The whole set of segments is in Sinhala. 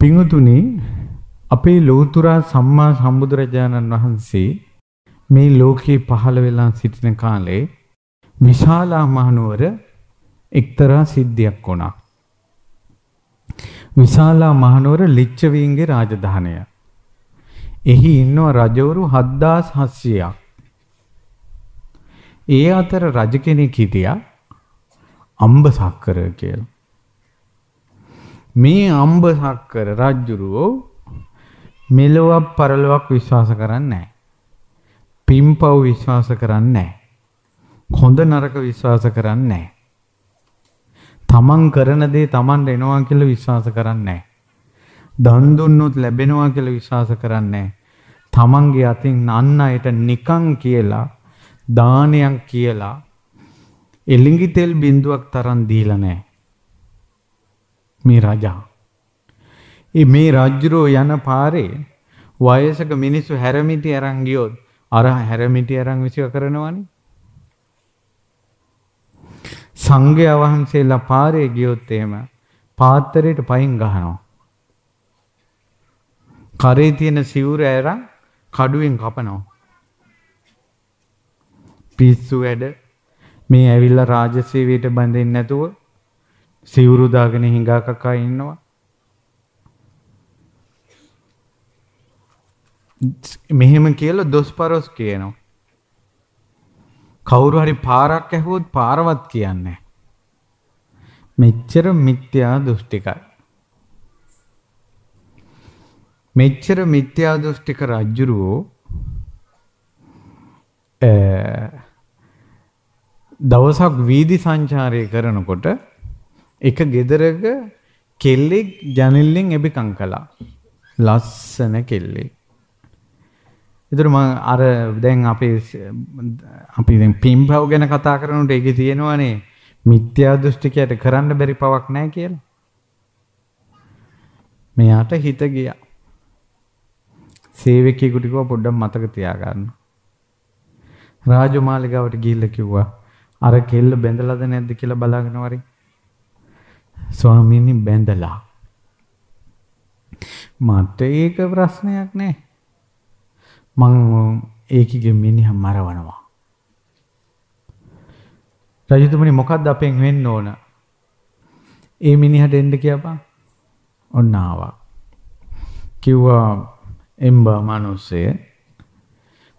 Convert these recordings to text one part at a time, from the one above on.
පින්වතුනි අපේ ලෝතුරා සම්මා සම්බුදුරජාණන් වහන්සේ මේ ලෝකේ පහළ වෙලා සිටින කාලේ විශාලා මහනුවර එක්තරා සිද්ධියක් වුණා. විශාලා මහනුවර ලිච්ඡවීන්ගේ රාජධානය. එහි ඉන්නව රජවරු 7700ක්. ඒ අතර රජ කෙනෙක් හිටියා අම්බසක්කර කියලා. මේ අම්බසක්කර රජ්ජුරුවෝ මෙලොවක් පරලොවක් විශ්වාස කරන්නේ නැහැ. පිම්පව් විශ්වාස කරන්නේ නැහැ. හොඳ නරක විශ්වාස කරන්නේ නැහැ. තමන් කරන දේ තමන්ට එනවා කියලා විශ්වාස කරන්නේ නැහැ. දන් දුන්නොත් ලැබෙනවා කියලා විශ්වාස කරන්නේ නැහැ. තමන්ගේ අතින් අන්න අයට නිකං කියලා දානයක් කියලා එලිඟි තෙල් බින්දුවක් තරම් දීලා නැහැ. මේ රජා. ඒ මේ රජුරෝ යන පාරේ වයසක මිනිස්සු හැරමිටි අරන් ගියොත් අර හැරමිටි අරන් විසික කරනවනේ. සංඝයා වහන්සේලා පාරේ ගියොත් එහෙම පාත්‍රයට පයින් ගහනවා. කරේ තියෙන සිවුර අරන් කඩුවෙන් කපනවා. පිස්සු වැඩ මේ ඇවිල්ලා රාජසේවයට බඳින්න නැතුව සිවුරු දාගෙන හිඟා කකා ඉන්නවා. මෙහෙම කියලා දොස්පරොස් කියනවා. කවුරු හරි පාරක් ඇහුවොත් පාරවත් කියන්නේ. මෙච්චර මිත්‍යා දෘෂ්ටිකයි. මෙච්චර මිත්‍යා දෘෂ්ටික රජුරෝ දවසක් වීදි සංචාරය කරනකොට එක ගෙදරක කෙල්ලෙක් ජනෙල්ලෙන් එබිකං කළා. ලස්සන කෙල්ලෙක්. ඒතර මම අර දැන් අපේ අපි දැන් පින්භව ගැන කතා කරනකොට ඒකේ තියෙනවනේ මිත්‍යා දෘෂ්ටිකයට කරන්න බැරි පවක් නැහැ කියලා. මෙයාට හිත ගියා. සේවකයෙකුට කිව්වා පොඩ්ඩක් මතක තියාගන්න. රාජමාලිගාවට ගිහිල්ලා කිව්වා අර කෙල්ල බැඳලාද නැද්ද කියලා බලාගෙන වරින් ස්වාමීනි බැඳලා. මට ඒක ප්‍රශ්නයක් නෑ. මං ඒකගේ මිනිහ මරවනවා. රජතුමනි මොකක්ද අපෙන් වෙන්න ඕන? ඒ මිනිහට එන්න කියපන්. ඔන්න ආවා. කිව්වා එම්බ මිනිස්සය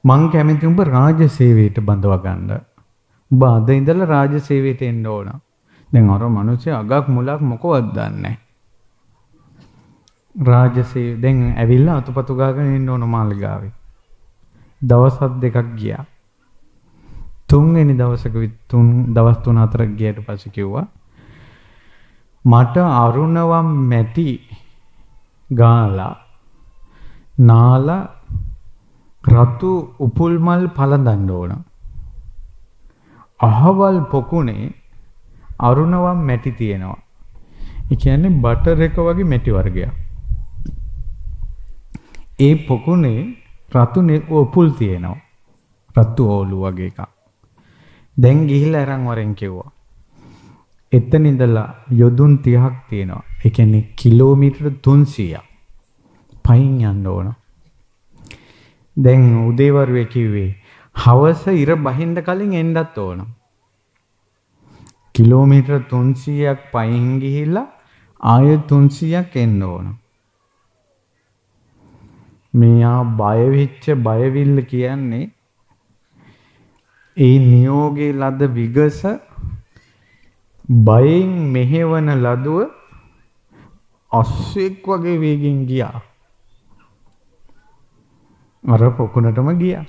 මං කැමති උඹ රාජ්‍ය සේවයට බඳවා ගන්න. උඹ අද ඉඳලා රාජ්‍ය සේවයට එන්න ඕන. දැන් අර මිනිස්සු අගක් මුලක් මොකවත් දන්නේ රාජසේ දැන් ඇවිල්ලා අතුපතු ගාගෙන ඉන්න ඕන මාලිගාවේ. දවස් දෙකක් ගියා. තුන්වෙනි දවසක තුන් දවස් තුන හතරක් ගියට පස්සේ කිව්වා මට අරුණවම් මැටි ගාලා නාලා රතු උපුල් මල් පළඳන්න ඕන. අහවල් පොකුණේ අරුණවම් මැටි තියෙනවා. ඒ කියන්නේ බටර් එක වගේ මැටි වර්ගයක්. ඒ පොකුණේ රතු ඔපුල් තියෙනවා. රතු ඕලු වගේ එකක්. දැන් ගිහිල්ලා අරන් වරෙන් කිව්වා. එතන ඉඳලා යොදුන් 30ක් තියෙනවා. ඒ කියන්නේ කිලෝමීටර 300ක්. පයින් යන්න ඕන. දැන් උදේවරුේ කිව්වේ හවස ඉර බහින්න කලින් එන්නත් ඕන. කිලෝමීටර් 300ක් පයින් ගිහිල්ලා ආය 300ක් එන්න ඕන. මෙයා බය වෙච්ච බයවිල්ල කියන්නේ ඒ නියෝගේ ලද විගස බයෙන් මෙහෙවන ලදුව අස්සෙක් වගේ වේගෙන් ගියා. අර පොකුණටම ගියා.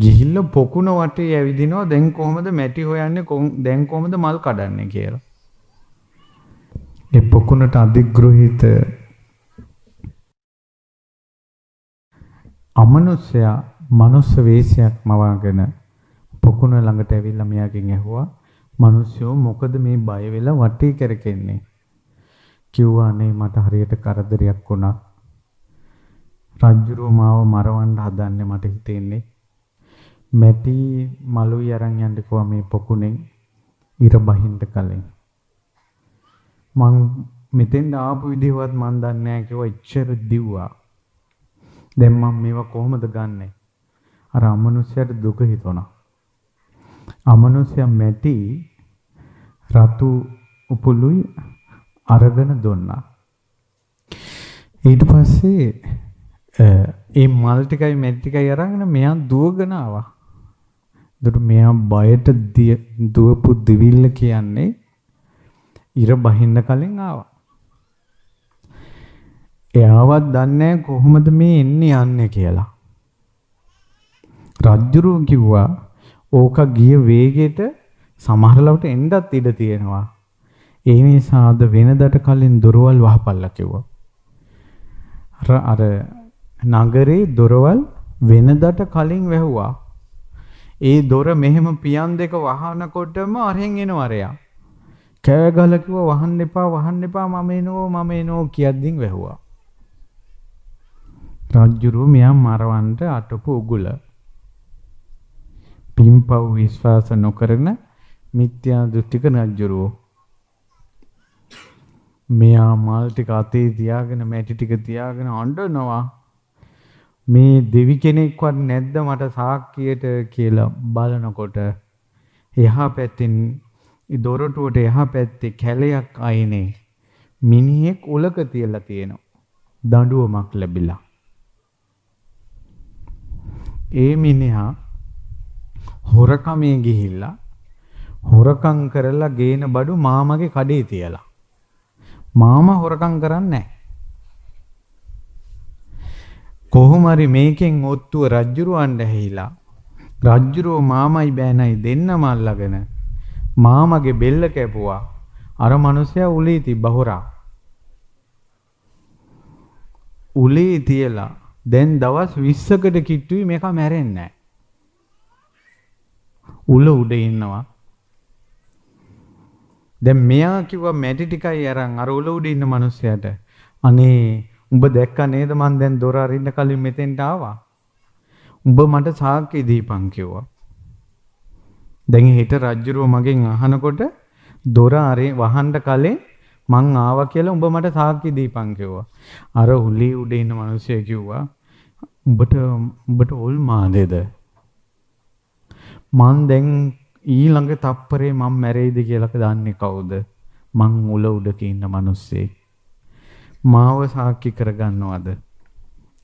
ගිහිල්ල පොකුණ වටේ ඇවිදිනවා දැන් කොහොමද මැටි හොයන්නේ දැන් කොහොමද මල් කඩන්නේ කියලා. ඒ පොකුණට අධිග්‍රහිත අමනුෂ්‍යයා මනුස්ස වේශයක් මවාගෙන පොකුණ ළඟට ඇවිල්ලා මෙයාගෙන් ඇහුවා මිනිස්සු මොකද මේ බය වෙලා වටේ කරකෙන්නේ කිව්වා නේ මට හරියට කරදරයක් වුණා රජුරුව මාව මරවන්න හදන්නේ මට හිතෙන්නේ මැටි මලුයි අරන් යන්නකෝ මේ පොකුණෙන් ඉර බහින්න කලින් මං මෙතෙන් ආපු විදිහවත් මන් දන්නේ නැහැ කිව්වා ඉච්චර දිව්වා දැන් මම මේවා කොහොමද ගන්නෙ අර අමනුෂ්‍යයට දුක හිතනවා අමනුෂ්‍ය මැටි රතු උපුලුයි අරගෙන දුන්නා ඊට පස්සේ ඒ මල් ටිකයි මැටි ටිකයි අරගෙන මෙයා දුවගෙන ආවා එතකොට මෙයා බයට දුවපු දිවිල්ල කියන්නේ ඉර බහින්න කලින් ආවා. එයාවත් දන්නේ කොහොමද මේ එන්නේ යන්නේ කියලා. රජ්ජුරුව කිව්වා ඕක ගිය වේගෙට සමහරලවට එන්නත් ඉඩ තියෙනවා. ඒ නිසාද වෙනදට කලින් දොරවල් වහපල්ලා කිව්වා. අර අර නගරේ දොරවල් වෙනදට කලින් වැහුවා. ඒ දොර මෙහෙම පියන් දෙක වහනකොටම අරෙන් එනවරයා. කෑ ගහලා කිව්වා වහන්න එපා වහන්න එපා මම එනෝ මම එනෝ කියද්දින් වැහුවා. රාජ්‍යරුව මෙයා මරවන්න අටපු උගුල. පිම්පව් විශ්වාස නොකරන මිත්‍යා දෘෂ්ටික රාජ්‍යරුව. මෙයා මල් ටික අතේ තියාගෙන මැටි ටික තියාගෙන අඬනවා. මේ දෙවි කෙනෙක්වත් නැද්ද මට සාක්කියට කියලා බලනකොට එහා පැත්තෙන් දොරටුවට එහා පැත්තේ කැලයක් අයිනේ මිනිහෙක් උලක තියලා තියෙනවා දඬුවමක් ලැබිලා ඒ මිනිහා හොරකමේ ගිහිල්ලා හොරකම් කරලා ගේන බඩු මාමගේ කඩේ තියලා මාමා හොරකම් කරන්නේ නැහැ කොහොම හරි මේකෙන් ඔත්තුව රජ්ජුරුවන්ට ඇහිලා රජ්ජුරුව මාමයි බෑනයි දෙන්නම අල්ලගෙන මාමගේ බෙල්ල කැපුවා අර මිනිසයා උලේ තිබ්බ හොරා උලේ තියලා දැන් දවස් 20කට කිට්ටුයි මේක මැරෙන්නේ නැහැ උල උඩ ඉන්නවා දැන් මෙයා කිව්වා මැටි ටිකයි අරන් අර උල උඩ ඉන්න මිනිස්සයාට අනේ උඹ දැක්කා නේද මං දැන් දොර අරින්න කලින් මෙතෙන්ට ආවා. උඹ මට සාක්ෂි දීපන් කිව්වා. දැන් හිට රජ්ජුරුව මගෙන් අහනකොට දොර අරේ වහන්න කලින් මං ආවා කියලා උඹ මට සාක්ෂි දීපන් කිව්වා. අර හුලි උඩ ඉන්න මිනිස්සය කිව්වා උඹට උඹට ඕල් මාදේද? මං දැන් ඊළඟ තප්පරේ මං මැරෙයිද කියලාක දන්නේ කවුද? මං උල උඩක ඉන්න මිනිස්සේ. මාව සාක්ෂි කරගන්නවද?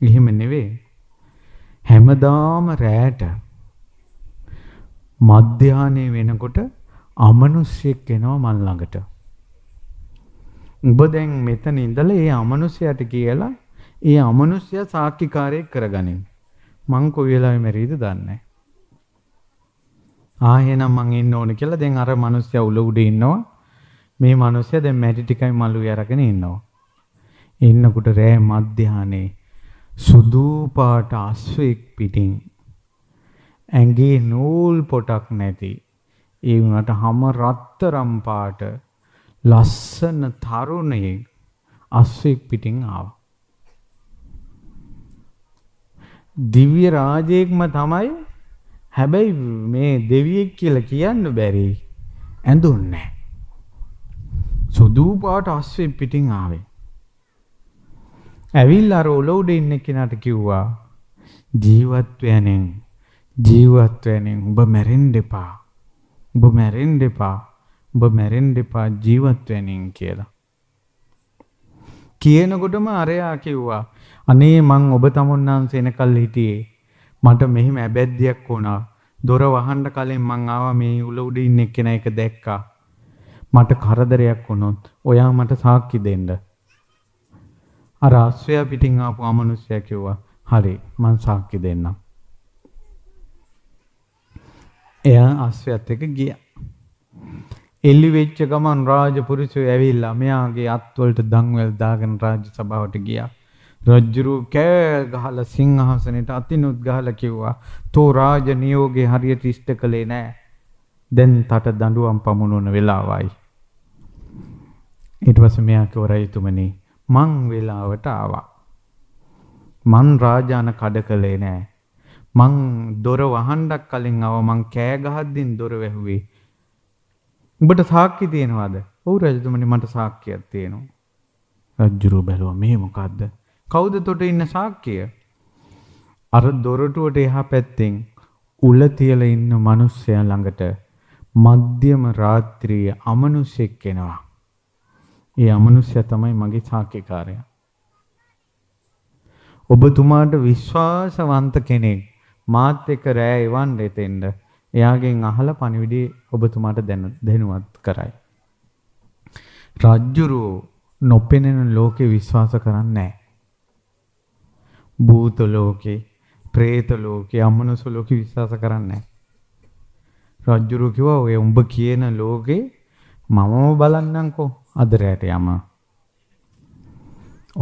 එහෙම නෙවෙයි. හැමදාම රැට මධ්‍යාහනේ වෙනකොට අමනුෂ්‍යෙක් එනවා මන් ළඟට. උඹ දැන් මෙතන ඉඳලා ඒ අමනුෂ්‍යයට කියලා ඒ අමනුෂ්‍ය සාක්ෂිකාරයෙක් කරගනින්. මං කොයි වෙලාවෙ මැරෙයිද දන්නේ නැහැ. ආයෙනම් මං ඉන්න ඕන කියලා දැන් අර මිනිස්සයා උල උඩ ඉන්නවා. මේ මිනිස්සයා දැන් මැටි ටිකයි මලුයි අරගෙන ඉන්නවා. එන්නකොට රෑ මධ්‍යහනේ සුදු පාට අස්වැක් පිටින් ඇඟේ නූල් පොටක් නැති ඒ වුණාට හැම රත්තරම් පාට ලස්සන තරුණයෙක් අස්වැක් පිටින් ආවා. දිව්‍ය රාජයෙක්ම තමයි හැබැයි මේ දෙවියෙක් කියලා කියන්න බැරි ඇඳුන්නේ. සුදු පාට අස්වැක් පිටින් ආවේ. ඇවිල්ලා අර උල උඩ ඉන්න කෙනාට කිව්වා ජීවත්වයෙන් ජීවත්වයෙන් ඔබ මැරෙන්න එපා. ඔබ මැරෙන්න එපා. ඔබ මැරෙන්න එපා ජීවත්වයෙන් කියලා. කියනකොටම අරයා කිව්වා අනේ මං ඔබ තමුන්නාන් සෙනකල් හිටියේ මට මෙහෙම ඇබැද්දියක් වුණා දොර වහන්න කලින් මං ආවා මේ උල උඩ ඉන්න එක්කෙනා එක දැක්කා මට කරදරයක් වුණොත් ඔයා මට සාක්ෂි දෙන්න අර අශ්වයා පිටින් ආපු අමනුෂ්‍යයා කිව්වා හරි මං සාක්ෂි දෙන්නම්. එයා අශ්වයාත් එක්ක ගියා. එල්ලි වෙච්ච ගමන් රාජපුරුෂයෝ ඇවිල්ලා මෙයාගේ අත්වලට දන්වැල් දාගෙන රාජ්‍ය සභාවට ගියා. රජුරු කෑ ගහලා සිංහාසනෙට අතිනුත් ගහලා කිව්වා "තෝ රාජ නියෝගේ හරියට ඉෂ්ට කළේ නෑ. දැන් තට දඬුවම් පමුණවන වෙලාවයි." ඊට පස්සේ මෙයා කිව්වා "රජතුමනි මං වෙලාවට ආවා. මං රාජාන කඩ කළේ නෑ. මං දොර වහණ්ඩක් කලින් ආව මං කෑ ගහද්දින් දොර වැහුවේ. උඹට සාක්ෂි තියෙනවද? ඔව් රජතුමනි මට සාක්ෂියක් තියෙනවා. රජුරෝ බැලුවා මේ මොකද්ද? කවුද තොට ඉන්න සාක්ෂිය? අර දොරටුවට එහා පැත්තෙන් උල තියලා ඉන්න මිනිස්සයා ළඟට මධ්‍යම රාත්‍රියේ අමනුෂ්‍යෙක් එනවා. ඒ අමනුෂ්‍ය තමයි මගේ සාක්‍යකාරයා. ඔබතුමාට විශ්වාසවන්ත කෙනෙක් මාත් එක්ක රෑ එවන් දෙතෙන්ද එයාගෙන් අහලා පණිවිඩය ඔබතුමාට දෙනුවත් කරයි. රජ්ජුරුව නොපෙනෙන ලෝකේ විශ්වාස කරන්නේ නැහැ. භූත ලෝකේ, പ്രേත ලෝකේ, අමනුෂ්‍ය ලෝකේ විශ්වාස කරන්නේ නැහැ. රජ්ජුරුව කිව්වා ඔය උඹ කියන ලෝකේ මමම බලන්නම්කෝ අද රැට යම.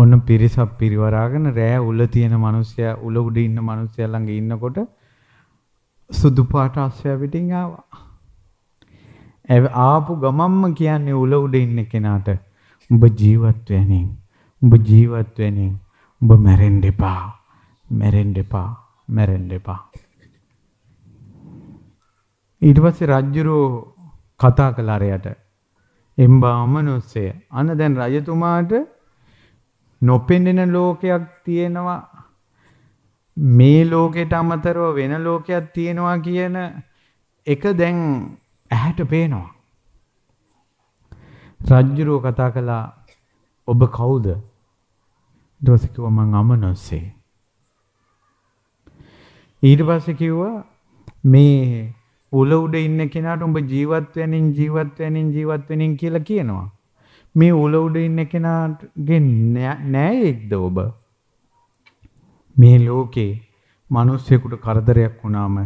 ඔන්න පිරිසක් පිරිවරාගෙන රෑ උල තියෙන මිනිස්සයා උල උඩ ඉන්න මිනිස්සයා ළඟ ඉන්නකොට සුදු පාට අස්වැ පිටින් ආවා. ආපු ගමම්ම කියන්නේ උල උඩ ඉන්න කෙනාට උඹ ජීවත් වෙනින් උඹ ජීවත් වෙනින් උඹ මැරෙන්න එපා මැරෙන්න එපා මැරෙන්න එපා ඊට පස්සේ රජුරෝ කතා කළා රයට එම්බාමනුස්සය. අන්න දැන් රජතුමාට නොපෙන්නෙන ලෝකයක් තියෙනවා මේ ලෝකෙට අමතරව වෙන ලෝකයක් තියෙනවා කියන එක දැන් ඇහැට පේනවා. රජ්ජුරුව කතා කළා ඔබ කවුද? ඊට කිව්වා මං අමනුස්සේ. ඊට පස්සේ කිව්වා මේ උල උඩ ඉන්න කෙනාට උඹ ජීවත් වෙනින් ජීවත් වෙනින් ජීවත් වෙනින් කියලා කියනවා. මේ උල උඩ ඉන්න කෙනාගේ නෑයෙක්ද ඔබ? මේ ලෝකේ මිනිස්සෙකුට කරදරයක් වුණාම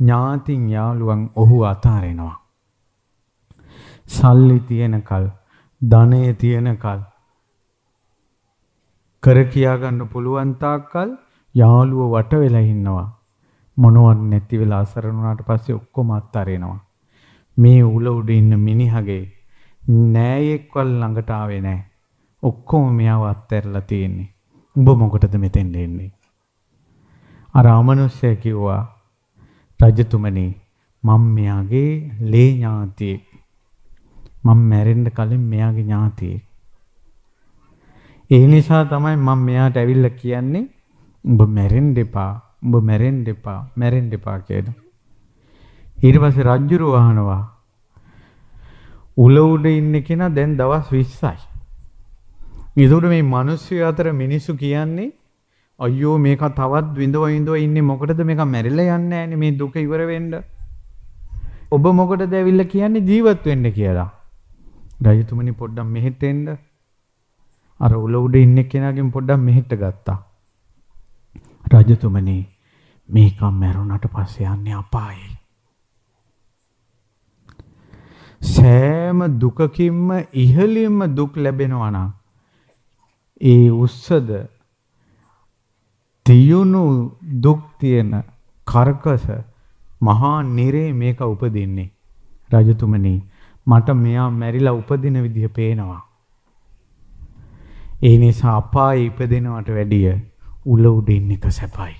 ඥාතින් යාළුවන් ඔහු අතාරිනවා. සල්ලි තියෙනකල්, ධනෙ තියෙනකල් කර කියා ගන්න පුළුවන් තාක්කල් යාළුව වට වෙලා ඉන්නවා. මොනවත් නැති වෙලා අසරණ වුණාට පස්සේ ඔක්කොම අත්හරිනවා. මේ උල උඩ ඉන්න මිනිහගේ නෑයෙක්වල් ළඟට ආවේ නෑ. ඔක්කොම මෙයාව අත්හැරලා තියෙන්නේ. උඹ මොකටද මෙතෙන් එන්නේ? අර අමනුෂ්‍ය කිව්වා රජතුමනි මම මෙයාගේ ලේ ඥාතියෙක්. මම මැරෙන්න කලින් මෙයාගේ ඥාතියෙක්. ඒ නිසා තමයි මම මෙයාට ඇවිල්ලා කියන්නේ උඹ මැරෙන්න එපා. උඹ මැරෙන්න එපා මැරෙන්න එපා කියලා. ඊට පස්සේ රජුරු වහනවා උල උඩ ඉන්න කෙනා දැන් දවස් 20යි. ඒතකොට මේ මිනිස්සු අතර මිනිස්සු කියන්නේ අයියෝ මේක තවත් විඳව විඳව ඉන්නේ මොකටද මේක මැරිලා යන්නේ නැහැනේ මේ දුක ඉවර වෙන්න. ඔබ මොකටද ඇවිල්ලා කියන්නේ ජීවත් වෙන්න කියලා. රජතුමනි පොඩ්ඩක් මෙහෙට එන්න. අර උල උඩ ඉන්න කෙනාගෙන් පොඩ්ඩක් මෙහෙට ගත්තා. රජතුමනි මේකම් මැරුණට පස්සේ යන්නේ අපායේ. සෑම දුකකින්ම ඉහළින්ම දුක් ලැබෙනවා නම් ඒ උස්සද තියුණු දුක් තියෙන කර්කස මහා නිරේ මේක උපදින්නේ රජතුමනි මට මෙයා මැරිලා උපදින විදිහ පේනවා ඒ නිසා අපායේ ඉපදෙනවට වැඩිය උල උඩ ඉන්න එක සැපයි.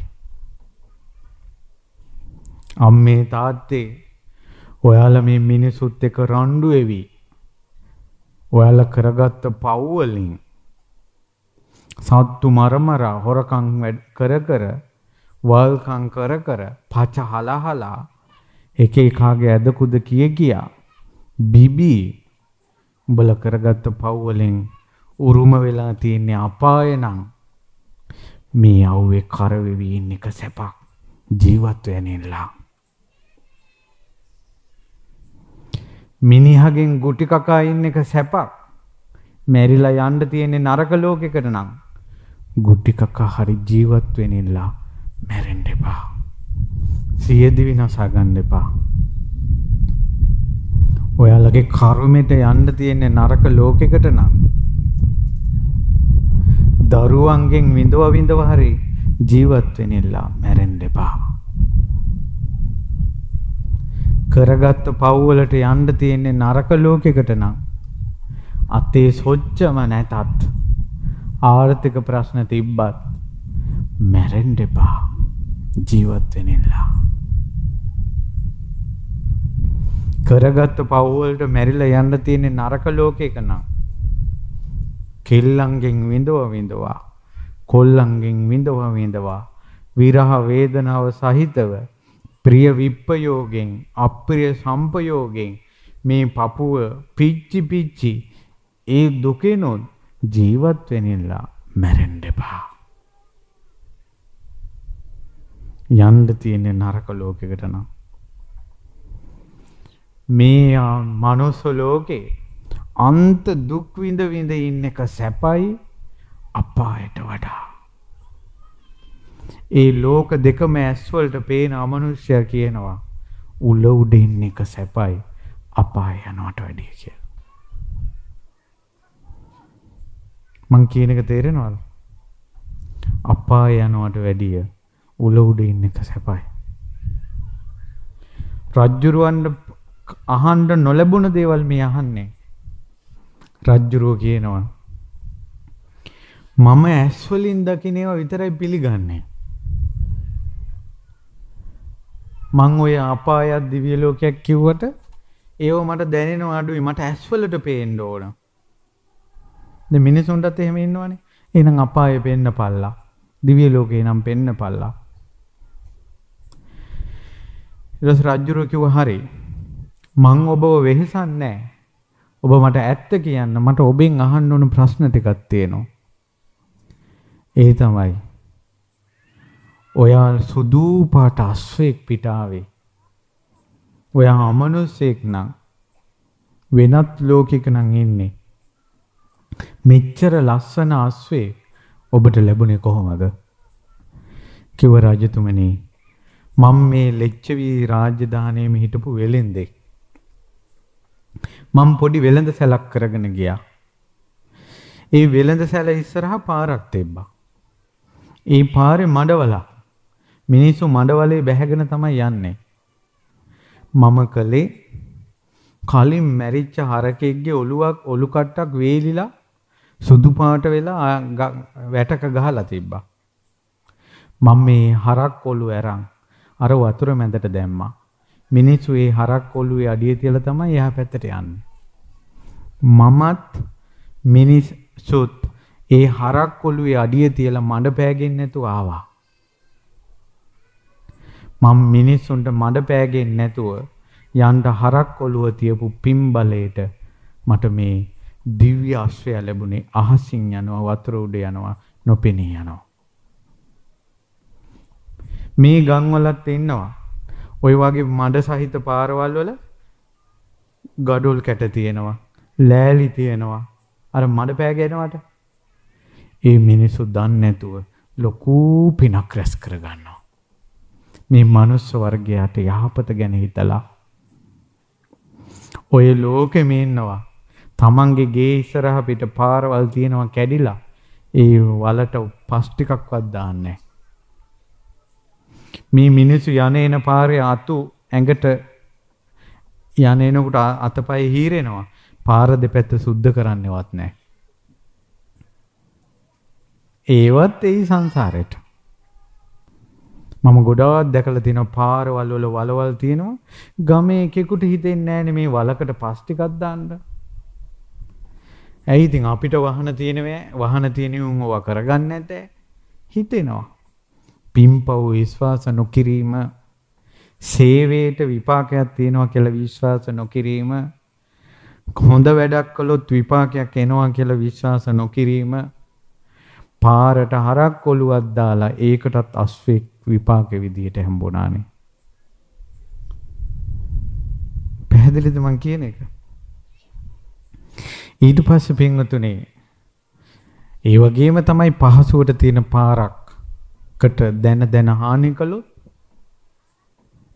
අම්මේ තාත්තේ ඔයාලා මේ මිනිසුත් එක්ක රණ්ඩු වෙවි. ඔයාලා කරගත්ත පව් වලින් සත්තු මරමරා හොරකම් වැඩ කර කර වල්කම් කර කර පච හලහලා එක එකාගේ ඇද කුද කිය ගියා. බිබි උඹලා කරගත්ත පව් වලින් උරුම වෙලා තියෙන අපාය නම් මේ අවුවේ කර වෙවි ඉන්න එක සැපක් ජීවත් වෙනෙලා. මිනිහගෙන් ගුටි කකා ඉන්න එක සැපක්. මැරිලා යන්න තියෙන්නේ නරක ලෝකෙකට නම් ගුටි කකා හරි ජීවත් වෙනෙලා මැරෙන්න එපා. සියදිවි නසා ගන්න එපා. ඔයාලගේ කර්මෙට යන්න තියෙන්නේ නරක ලෝකෙකට නම් දරුවන්ගෙන් විඳව විඳව හරි ජීවත් වෙන්නilla මැරෙන්න එපා. කරගත්ත පව් වලට යන්න තියෙන්නේ නරක ලෝකයකට නම් අතේ සොච්චම නැතත් ආර්ථික ප්‍රශ්න තිබ්බත් මැරෙන්න එපා. ජීවත් වෙන්නilla. කරගත්ත පව් වලට මැරිලා යන්න තියෙන්නේ නරක ලෝකයක නම් කෙල්ලන්ගෙන් විඳව විඳවා කොල්ලන්ගෙන් විඳව විඳවා විරහ වේදනාව සහිතව ප්‍රිය විප්පයෝගෙන් අප්‍රිය සම්පයෝගෙන් මේ Papuව පිච්චි පිච්චි ඒ දුකෙනොත් ජීවත් වෙන්නilla මැරෙන්න එපා යන්න තියෙන නරක ලෝකයකට නම් මේ මනුස්ස ලෝකේ අන්ත දුක් විඳ විඳ ඉන්න එක සැපයි අපායට වඩා. ඒ ලෝක දෙකම ඇස්වලට පේන අමනුෂ්‍යය කියනවා උල උඩ ඉන්න එක සැපයි අපාය යනවට වැඩිය කියලා. මං කියන එක තේරෙනවද? අපාය යනවට වැඩිය උල උඩ ඉන්න එක සැපයි. රජ්ජුරුවන්ට අහන්න නොලැබුණ දේවල් මේ අහන්නේ. රජ්ජුරුව කියනවා මම ඇස් වලින් දකින්න ඒවා විතරයි පිළිගන්නේ. මං ඔය අපායත් දිව්‍ය ලෝකයක් කිව්වට ඒව මට දැනෙනවා අඩුයි මට ඇස් වලට පේන්න ඕන. දැන් මිනිසුන්ටත් එහෙම ඉන්නවනේ. එහෙනම් අපායේ පෙන්න පල්ලා. දිව්‍ය ලෝකේ නම් පෙන්න පල්ලා. ඊට පස්සේ රජුරෝ කිව්වා හරි. මං ඔබව වෙහසන්නේ නැහැ. ඔබ මට ඇත්ත කියන්න මට ඔබෙන් අහන්න ඕන ප්‍රශ්න ටිකක් තියෙනවා. ඒ තමයි. ඔයා සුදු පාට අස්වැක් පිටාවේ. ඔයා අමනුස්සෙක් නම් වෙනත් ලෝකයක නම් ඉන්නේ. මෙච්චර ලස්සන අස්වේ ඔබට ලැබුණේ කොහොමද? කිව රජතුමනි මම මේ ලෙච්චවි රාජධානයේ හිටපු වෙලෙන්දෙක්. මම පොඩි වෙළඳ සැලක් කරගෙන ගියා. ඒ වෙළඳ සැල ඉස්සරහා පාරක් තිබ්බා. ඒ පාරේ මඩවලා මිනිස්සු මඩවලේ බැහැගෙන තමයි යන්නේ. මම කලේ කලින් මැරිච්ච හරකෙක්ගේ ඔලුවක් ඔලු කට්ටක් වේලිලා සුදු පාට වෙලා වැටක ගහලා තිබ්බා. මම මේ හරක් ඔලු ඇරන් අර වතුර මැදට දැම්මා. මිනිස්සු ඒ හරක් ඔළුවේ අඩිය තියලා තමයි එහා පැත්තට යන්නේ. මමත් මිනිස්සුත් ඒ හරක් ඔළුවේ අඩිය තියලා මඩ පෑගෙන්නේ නැතුව ආවා. මම මිනිස්සුන්ට මඩ පෑගෙන්නේ නැතුව යන්න හරක් ඔළුව තියපු පිම්බලයට මට මේ දිව්‍ය ආශ්‍රය ලැබුණේ අහසින් යනවා වතුර උඩ යනවා නොපෙනී යනවා මේ ගම් වලත් ඉන්නවා ඔය වගේ මඩ සහිත පාරවල් වල ගඩොල් කැට තියෙනවා ලෑලි තියෙනවා අර මඩ පෑගෙනවට ඒ මිනිස්සු දන්නේ නැතුව ලොකු පිනක් රැස් කරගන්නවා මේ මනුස්ස වර්ගයාට යහපත ගැන හිතලා ඔය ලෝකෙ මේ ඉන්නවා තමන්ගේ ගේ ඉස්සරහ පිට පාරවල් තියෙනවා කැඩිලා ඒ වලට පස් ටිකක්වත් දාන්නේ මේ මිනිස්සු යන්නේන පාරේ අතු ඇඟට යන්නේනකොට අතපය හීරෙනවා. පාර දෙපැත්ත සුද්ධ කරන්නවත් නැහැ. ඒවත් ඒ සංසාරෙට. මම ගොඩාක් දැකලා තියෙනවා පාරවල් වල වලවල් තියෙනවා. ගමේ කෙකුට හිතෙන්නේ නැහැ මේ වලකට පස් ටිකක් දාන්න. ඇයි ඉතින් අපිට වහන තියෙනවා වහන තියෙනුම් ඕවා කරගන්න නැත හිතෙනවා. පිම්පව විශ්වාස නොකිරීම සේවයට විපාකයක් තියෙනවා කියලා විශ්වාස නොකිරීම හොඳ වැඩක් කළොත් විපාකයක් එනවා කියලා විශ්වාස නොකිරීම පාරට හරක් ඔලුවක් දාලා ඒකටත් අස්වැක් විපාක විදියට හම්බුණානේ පැහැදිලිද මං කියන එක ඊට පස්සේ පින්වතුනේ ඒ වගේම තමයි පහසුවට තියෙන පාරක් කට දැන දැන හානි කළොත්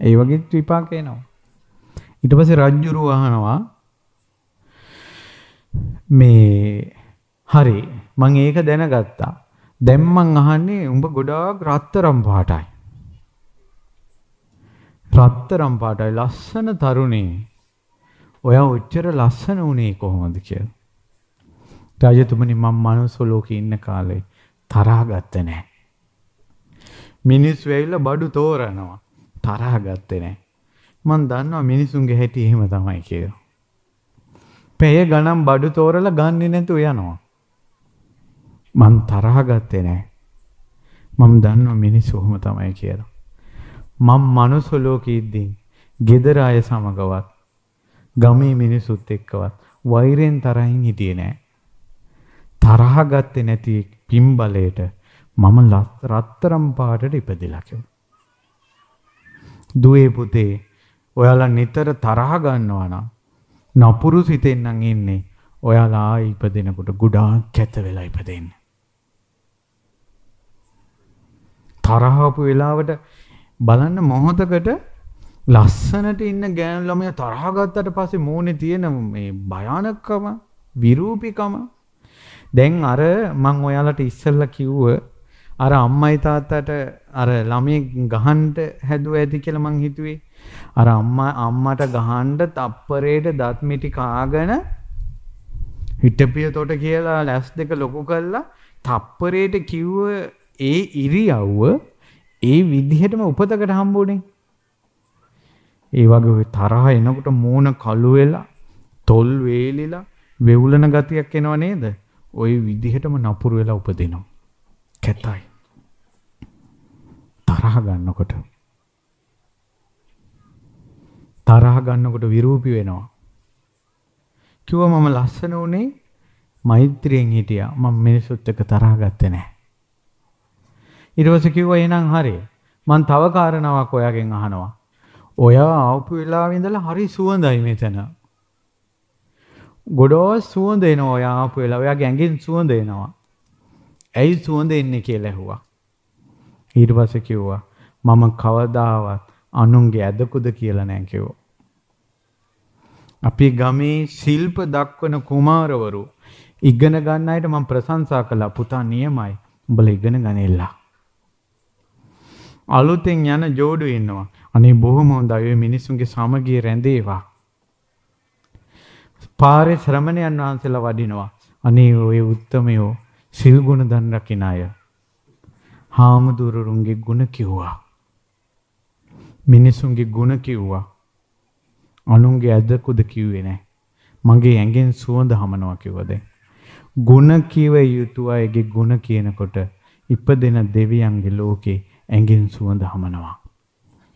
ඒ වගේ විපාක එනවා. ඊට පස්සේ රජුරු අහනවා මේ හරි මම ඒක දැනගත්තා. දැන් මං අහන්නේ උඹ ගොඩාක් රත්තරම් පාටයි. රත්තරම් පාටයි ලස්සන තරුණේ. ඔයා ඔච්චර ලස්සන උනේ කොහොමද කියලා. රාජතුමනි මම මනුස්ස ලෝකේ ඉන්න කාලේ තරහා ගත්තේ නැහැ. මිනිස් වෙයිල බඩු තෝරනවා. තරහ ගත්තේ නැහැ. මං දන්නවා මිනිසුන්ගේ හැටි එහෙම තමයි කියලා. පැය ගණන් බඩු තෝරලා ගන්නේ නැතුව යනවා. මං තරහ ගත්තේ නැහැ. මම දන්නවා මිනිස්සු ඔහොම තමයි කියලා. මම මනුස්ස ලෝකෙ ඉද්දී ගෙදර අය සමගවත් ගමේ මිනිසුත් එක්කවත් වෛරෙන් තරහින් හිටියේ නෑ. තරහ ගත්තේ නැති පින්බලයට මම රත්තරම් පාටට ඉපදිලා කිව්වා. දුවේ පුතේ ඔයාලා නිතර තරහ ගන්නවා නම් නපුරු සිතෙන් නම් ඉන්නේ ඔයාලා ඉපදෙනකොට ගොඩාක් කැත වෙලා ඉපදෙන්නේ. තරහපු වෙලාවට බලන්න මොහොතකට ලස්සනට ඉන්න ගෑනු ළමයා තරහ ගත්තට පස්සේ මූණේ තියෙන මේ භයානකම විරූපිකම දැන් අර මං ඔයාලට ඉස්සෙල්ලා කිව්ව අර අම්මයි තාත්තට අර ළමයේ ගහන්ට හැදුව ඇති කියලා මං හිතුවේ. අර අම්මා අම්මට ගහන්ඩ තප්පරේට දත් මිටි කාගෙන හිටපියතොට කියලා ලැස් දෙක ලොකු කළා තප්පරේට කිව්ව ඒ ඉරියව්ව ඒ විදිහටම උපතකට හම්බුනේ. ඒ වගේ තරහ එනකොට මූණ කළු වෙලා, තොල් වේලිලා, වෙවුලන ගතියක් එනව නේද? ওই විදිහටම නපුරු වෙලා උපදිනවා. කැතයි. තරහ ගන්නකොට තරහ ගන්නකොට විරූපී වෙනවා. කිව්ව මම ලස්සන උනේ මෛත්‍රියෙන් හිටියා. මම මිනිසුත් එක්ක තරහ ගත්තේ නැහැ. ඊට පස්සේ කිව්වා එහෙනම් හරි. මං තව කාරණාවක් ඔයාගෙන් අහනවා. ඔයා ආපු වෙලාවෙ ඉඳලා හරි සුවඳයි මෙතන. ගොඩෝ සුවඳ එනවා ඔයා ආපු වෙලාව. ඔයාගේ ඇඟෙන් සුවඳ එනවා. ඇයි සුවඳ එන්නේ කියලා ඇහුවා. ඊට පස්සේ කිව්වා මම කවදාවත් අනුන්ගේ ඇදකුද කියලා නෑ කිව්වා. අපි ගමේ ශිල්ප දක්වන කුමාරවරු ඉගෙන ගන්න අයට මම ප්‍රශංසා කළා පුතා නියමයි. උඹලා ඉගෙන ගනිල්ලා. අලුතෙන් යන ජෝඩු ඉන්නවා. අනේ බොහොම හොඳයි. ඔය මිනිස්සුන්ගේ සමගිය රැඳේවා. පාරේ ශ්‍රමණයන් වහන්සේලා වඩිනවා. අනේ ඔය උත්තමයෝ සිල් ගුණ දන් රකින අය. හාමුදුරුවරුන්ගේ ගුණ කිව්වා. මිනිසුන්ගේ ගුණ කිව්වා. අනුන්ගේ ඇදකුද කිව්වේ නැහැ. මගේ ඇඟෙන් සුවඳ හමනවා කිව්වා දැන්. ගුණ කිව යුතු අයගේ ගුණ කියනකොට ඉපදෙන දෙවියන්ගේ ලෝකේ ඇඟෙන් සුවඳ හමනවා.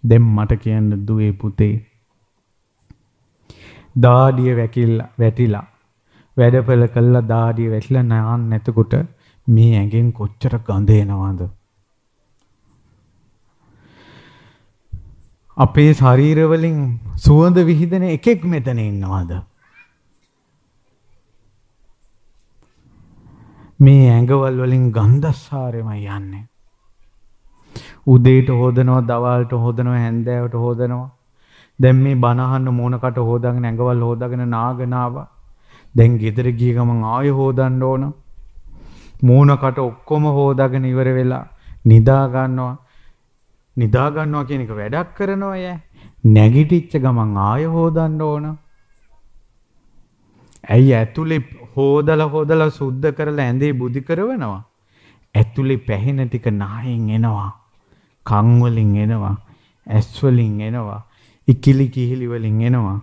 දැන් මට කියන්න දුවේ පුතේ. දාඩිය වැකිලා වැටිලා වැඩපල කළා දාඩිය වැටිලා නාන්න නැතකොට මේ ඇඟෙන් කොච්චර ගඳ එනවද? අපේ ශරීරවලින් සුවඳ විහිදෙන එකෙක් මෙතන ඉන්නවද? මේ ඇඟවල් වලින් ගන්ධස්සාරෙමයි යන්නේ. උදේට හොදනවා, දවල්ට හොදනවා, හැන්දෑවට හොදනවා. දැන් මේ බනහන්න මූණකට හොදාගෙන ඇඟවල් හොදාගෙන නාගනාව. දැන් ගෙදර ගිය ගමන් ආයෙ හොදන්න ඕන. මූණකට ඔක්කොම හොදාගෙන ඉවර වෙලා නිදා ගන්නවා. නිදා ගන්නවා කියන එක වැඩක් කරනවා ඈ. නැගිටිච්ච ගමන් ආය හොදන්න ඕන. ඇයි ඇතුලේ හොදලා හොදලා සුද්ධ කරලා ඇඳේ බුදි කරවනවා. ඇතුලේ පැහෙන ටික නායෙන් එනවා. කන් වලින් එනවා. ඇස් වලින් එනවා. ඉකිලි කිහිලි වලින් එනවා.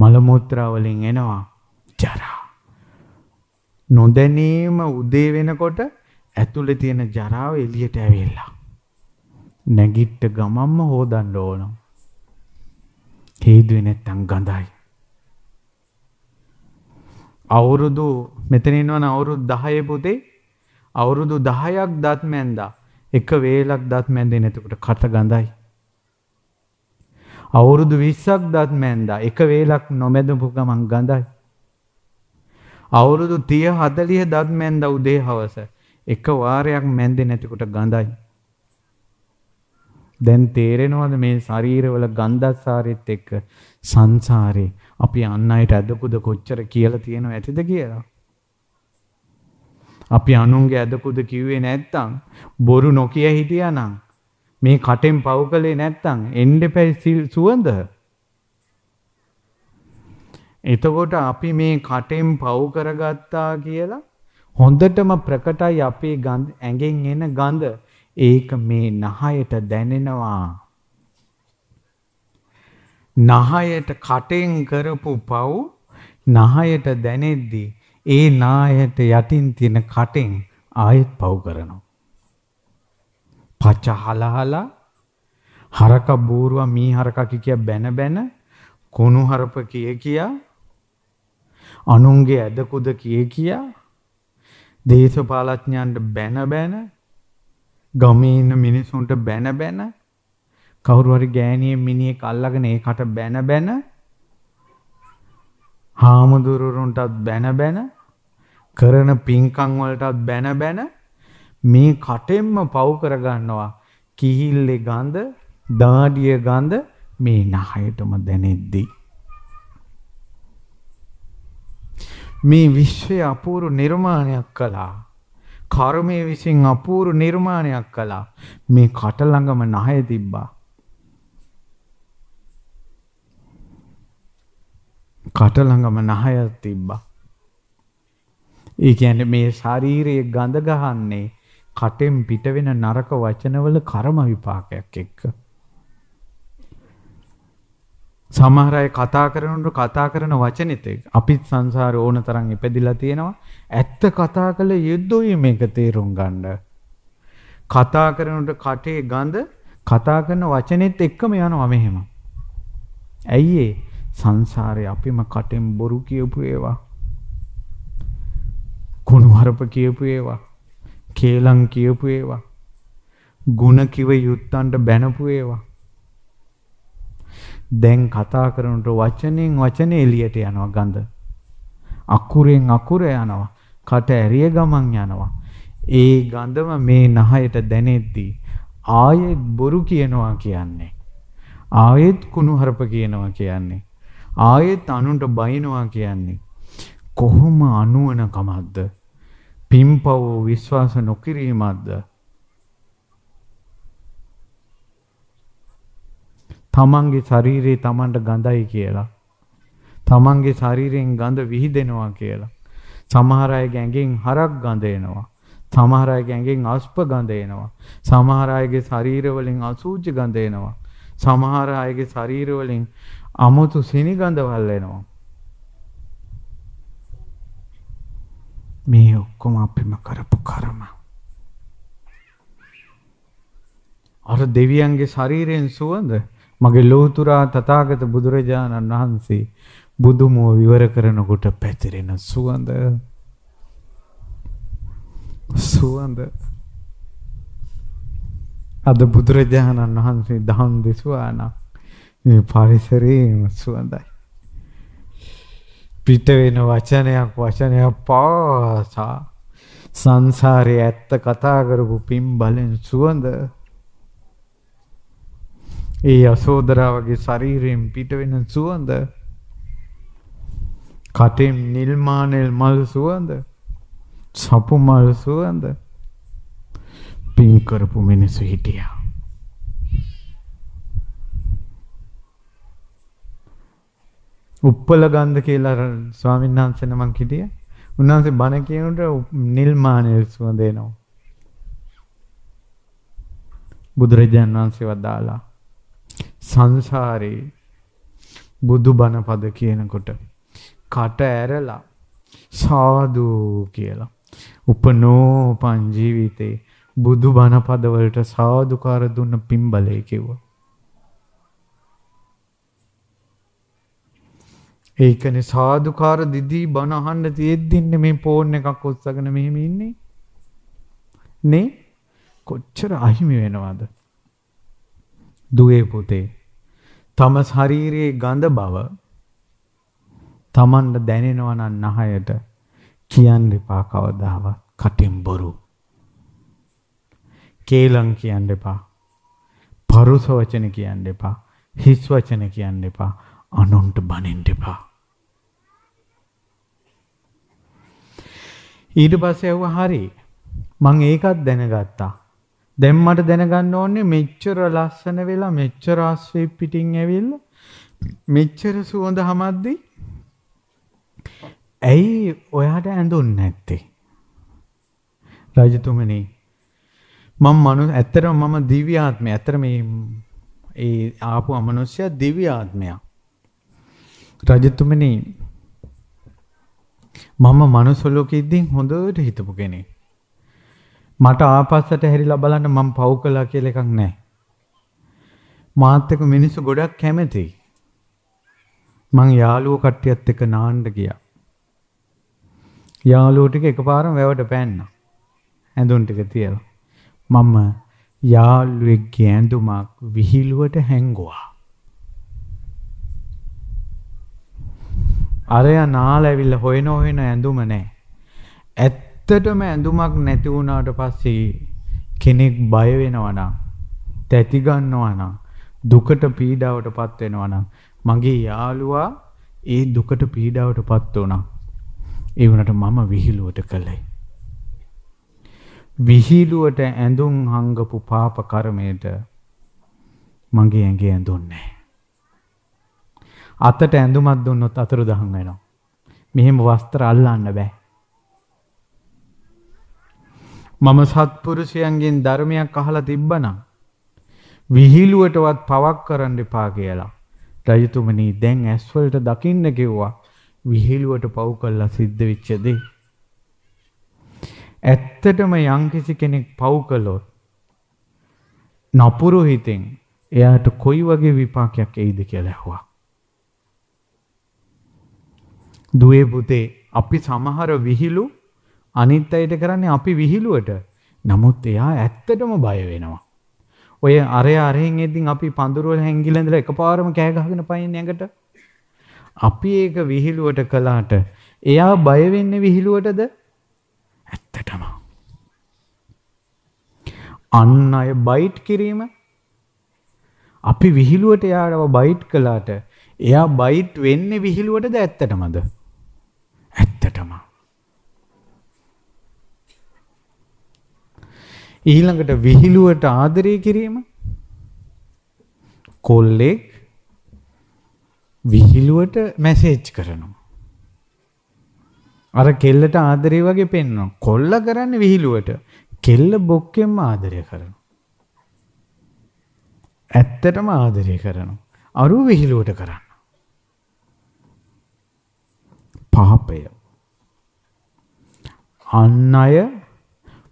මල මුත්‍රා වලින් එනවා. ජරා. නොදැනීම උදේ වෙනකොට ඇතුලේ තියෙන ජරාව එළියට ඇවිල්ලා නැගිට්ට ගමම්ම හෝදන්න ඕනම්. හේදුව නැත්තං ගඳයි. අවුරුදු මෙතනෙන්වන අවුරුදු දහය පුතේ අවුරුදු දහයක් දත් මැන්දා එක වේලක් දත් මැන්දේ නැතකට කට ගඳයි. අවුරුදු විස්සක් දත් මැන්දා එක වේලක් නොමැදපු ගමන් ගඳයි. අවුරුදු තිය හදලිය දත් මැන්ද උදේ හවස එක වාරයක් මැන්දේ නැතිකොට ගඳයි. දැන් තේරෙනවද මේ ශරීරවල ගන්ධස්සාරෙත් එක්ක සංසාරේ අපි අන් අයට ඇදකුද කොච්චර කියලා තියෙනව ඇතිද කියලා? අපි අනුන්ගේ ඇදකුද කිව්වේ නැත්තම් බොරු නොකිය හිටියානම් මේ කටෙන් පව් කළේ නැත්තම් එන්නෙපැයි සුවඳ. එතකොට අපි මේ කටෙන් පව් කරගත්තා කියලා හොඳටම ප්‍රකටයි අපේ ඇඟෙන් එන ගඳ. ඒක මේ නහයට දැනෙනවා. නහයට කටෙන් කරපු පව් නහයට දැනෙද්දී ඒ නායට යටින් තියෙන කටෙන් ආයෙත් පව් කරනවා. පචහලහල හරක බෝරුව මී හරක කිය බැන බැන කුණු හරප කිය කියා අනුන්ගේ ඇදකුද කිය කියා දේශපාලඥයන්ට බැන බැන ගමේ ඉන්න මිනිස්සුන්ට බැන බැන කවුරු හරි ගෑණියෙක් මිනිහෙක් අල්ලගෙන ඒකට බැන බැන හාමුදුරුවන්ටත් බැන බැන කරන පින්කම් වලටත් බැන බැන මේ කටෙන්ම පව් කරගන්නවා කිහිල්ලේ ගඳ දාඩිය ගඳ මේ නහයටම දැනෙද්දී මේ විශ්වය අපූරු නිර්මාණයක් කළා කර්මයේ විසින් අපූර්ව නිර්මාණයක් කළා. මේ කට ළඟම නහය තිබ්බා. කට ළඟම නහය තිබ්බා. ඒ කියන්නේ මේ ශාරීරියේ ගඳ ගහන්නේ කටෙන් පිට වෙන නරක වචනවල කර්ම විපාකයක් එක්ක. සමහර අය කතා කරනකොට කතා කරන වචනෙත් අපිත් සංසාර ඕන තරම් ඉපදිලා තියෙනවා. ඇත්ත කතා කළ යුද්ධෝයි මේක තේරුම් ගන්න. කතා කරනකොට කටේ ගඳ කතා කරන වචනෙත් එක්කම යනවා මෙහෙම. ඇයි ඒ සංසාරේ අපිම කටෙන් බොරු කියපු ඒවා. කුණු හරප කියපු ඒවා. කේලම් කියපු ඒවා. ಗುಣ කිව යුත්තන්ට බැනපු ඒවා. දැන් කතා කරනට වචනෙන් වචනේ එළියට යනවා ගඳ. අකුරෙන් අකුර යනවා. කට ඇරිය ගමන් යනවා. ඒ ගඳම මේ නහයට දැනෙද්දී ආයෙත් බොරු කියනවා කියන්නේ. ආයෙත් කුණුහරුප කියනවා කියන්නේ. ආයෙත් අනුන්ට බයිනවා කියන්නේ. කොහොම අනුවනකමක්ද? පිම්පව විශ්වාස නොකිරීමක්ද? තමන්ගේ ශරීරයේ තමන්ට ගඳයි කියලා. තමන්ගේ ශරීරයෙන් ගඳ විහිදෙනවා කියලා. සමහර අය ගැඟෙන් හරක් ගඳ එනවා. සමහර අය ගැඟෙන් අස්ප ගඳ එනවා. සමහර අයගේ ශරීරවලින් අසූචි ගඳ එනවා. සමහර අයගේ ශරීරවලින් අමුතු සිනිගඳවල් එනවා. මේ ඔක්කොම අපිම කරපු කරම. අර දෙවියන්ගේ ශරීරයෙන් සුවඳ මගේ ලෝතුරා තථාගත බුදුරජාණන් වහන්සේ බුදුමුව විවර කරනකොට පැතිරෙන සුවඳ සුවඳ අද බුදුරජාණන් වහන්සේ දහම් දෙසුවා නම් මේ පරිසරයේම සුවඳයි පිට වෙන වචනයක් වචනයක් පාසා සංසාරයේ ඇත්ත කතා කරපු පින් බලෙන් සුවඳ ඒ යසෝදරාවගේ ශරීරයෙන් පිට වෙන සුවඳ කටෙන් නිල්මානෙල් මල් සුවඳ සපු මල් සුවඳ පින් කරපු මිනිස්සු හිටියා උප්පල ගන්ධ කියලා ස්වාමීන් වහන්සේ නමක් හිටියා උන්වහන්සේ බණ කියනකොට නිල්මානෙල් සුවඳ එනවා බුදුරජාණන් වහන්සේ වදාලා සංසාරේ බුදුබණ පද කියනකොට කට ඇරලා සාදු කියලා උපනෝපන් ජීවිතේ බුදුබණ පදවලට සාදුකාර දුන්න පිම්බලේ කිව්වා. ඒකනේ සාදුකාර දිදී බණ අහන්න තියෙද්දින්නේ මේ ෆෝන් එකක් ඔස්සගෙන මෙහෙම ඉන්නේ. නේ? කොච්චර අහිමි වෙනවද? දුවේ පුතේ. තම ශරීරයේ ගඳ බව තමන්ට දැනෙනවා නම් නහයට කියන්න එපා කවදාවත් කටින් බොරු. කේලම් කියන්න එපා. පරුස වචන කියන්න එපා. හිස් වචන කියන්න එපා. අනුන්ට බනින්න එපා. ඊට පස්සේ ඇහුවා හරි. මං ඒකත් දැනගත්තා. දැන් මට දැනගන්න ඕනේ මෙච්චර ලස්සන වෙලා මෙච්චර ආස්වේ පිටින් ඇවිල්ලා මෙච්චර සුවඳ හමද්දි ඇයි ඔයාට ඇඳුන්නේ නැත්තේ? රජතුමනි මම මනු ඇත්තටම මම දිව්‍ය ආත්මය. ඇත්තට මේ ඒ ආපු අමනුෂ්‍ය දිව්‍ය ආත්මයක්. රජතුමනි මම මනුස්ස ලෝකෙ ඉඳින් හොඳට හිතපු කෙනෙක්. මට ආපස්සට හැරිලා බලන්න මම පව් කළා කියලා එකක් නැහැ. මාත් එක්ක මිනිස්සු ගොඩක් කැමතියි. මං යාළුවෝ කට්ටියත් එක්ක නාන්න ගියා. යාළුවෝ ටික එකපාරම වැවට පෑන්නා. ඇඳුම් ටික තියලා. මම යාළුවෙක්ගේ ඇඳුමක් විහිළුවට හැංගුවා. අරයා නාල ඇවිල්ලා හොයන හොයන ඇඳුම නැහැ. ඇත්ත ඇත්තටම ඇඳුමක් නැති වුණාට පස්සේ කෙනෙක් බය වෙනවා තැති ගන්නවා දුකට පීඩාවටපත් වෙනවා මගේ යාළුවා ඒ දුකට පීඩාවටපත් වුණා. ඒ වුණාට මම විහිළුවට කළේ. විහිළුවට ඇඳුම් හංගපු පාප කර්මයට මගේ ඇඟේ ඇඳුන්නේ. අතට ඇඳුමක් දුන්නොත් අතුරුදහන් වෙනවා. මෙහෙම වස්ත්‍ර අල්ලන්න බෑ. මම සත්පුරුෂයන්ගෙන් ධර්මයක් අහලා තිබ්බනම් විහිළුවටවත් පවක් කරන්න එපා කියලා. රජතුමනි දැන් ඇස් වලට දකින්න කිව්වා. විහිළුවට පව් කළා සිද්ධ වෙච්ච දේ. ඇත්තටම යම්කිසි කෙනෙක් පව් කළොත් නපුරු හිතෙන් එයාට කොයි වගේ විපාකයක් එයිද කියලා ඇහුවා. දුවේ පුතේ අපි සමහර විහිළු අනිත් අයට කරන්නේ අපි විහිළුවට. නමුත් එයා ඇත්තටම බය වෙනවා. ඔය අරය අරහෙන් ඉදින් අපි පඳුරුවල හැංගිලා ඉඳලා එකපාරම කෑ ගහගෙන පයින් යකට. අපි ඒක විහිළුවට කළාට එයා බය වෙන්නේ විහිළුවටද? ඇත්තටම. අන්න අය බයිට් කිරීම අපි විහිළුවට එයාව බයිට් කළාට එයා බයිට් වෙන්නේ විහිළුවටද ඇත්තටමද? ඊළඟට විහිළුවට ආදරය කිරීම කොල්ලෙක් විහිළුවට මැසේජ් කරනවා. අර කෙල්ලට ආදරේ වගේ පෙන්වනවා. කොල්ල කරන්නේ විහිළුවට. කෙල්ල බොක්කෙන්ම ආදරය කරනවා. ඇත්තටම ආදරය කරනවා. අරු විහිළුවට කරන්න. පාපය. අන් අය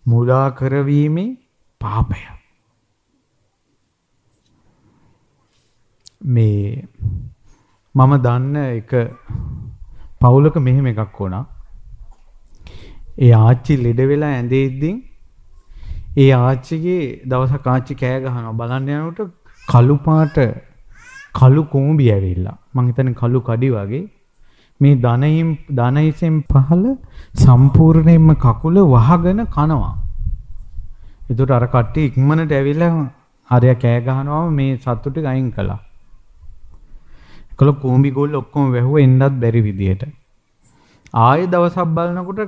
මුලා කරවීමේ පාපය. මේ මම දන්න එක පවුලක මෙහෙම එකක් වුණා. ඒ ආච්චි ලෙඩ වෙලා ඇඳෙද්දී ඒ ආච්චිගේ දවසක් ආච්චි කෑ ගහනවා බලන්න යනකොට කළු පාට කළු කූඹි ඇවිල්ලා. මං හිතන්නේ කළු කඩි වගේ මේ ධනයිම් ධනයිසෙන් පහල සම්පූර්ණයෙන්ම කකුල වහගෙන කනවා. ඒකට අර කට්ටිය ඉක්මනට ඇවිල්ලා හරිය කෑ ගහනවාම මේ සතුටු ගයින් කළා. ඒකල කෝඹි ගෝල් ඔක්කොම වැහුව එන්නත් බැරි විදියට. ආයේ දවසක් බලනකොට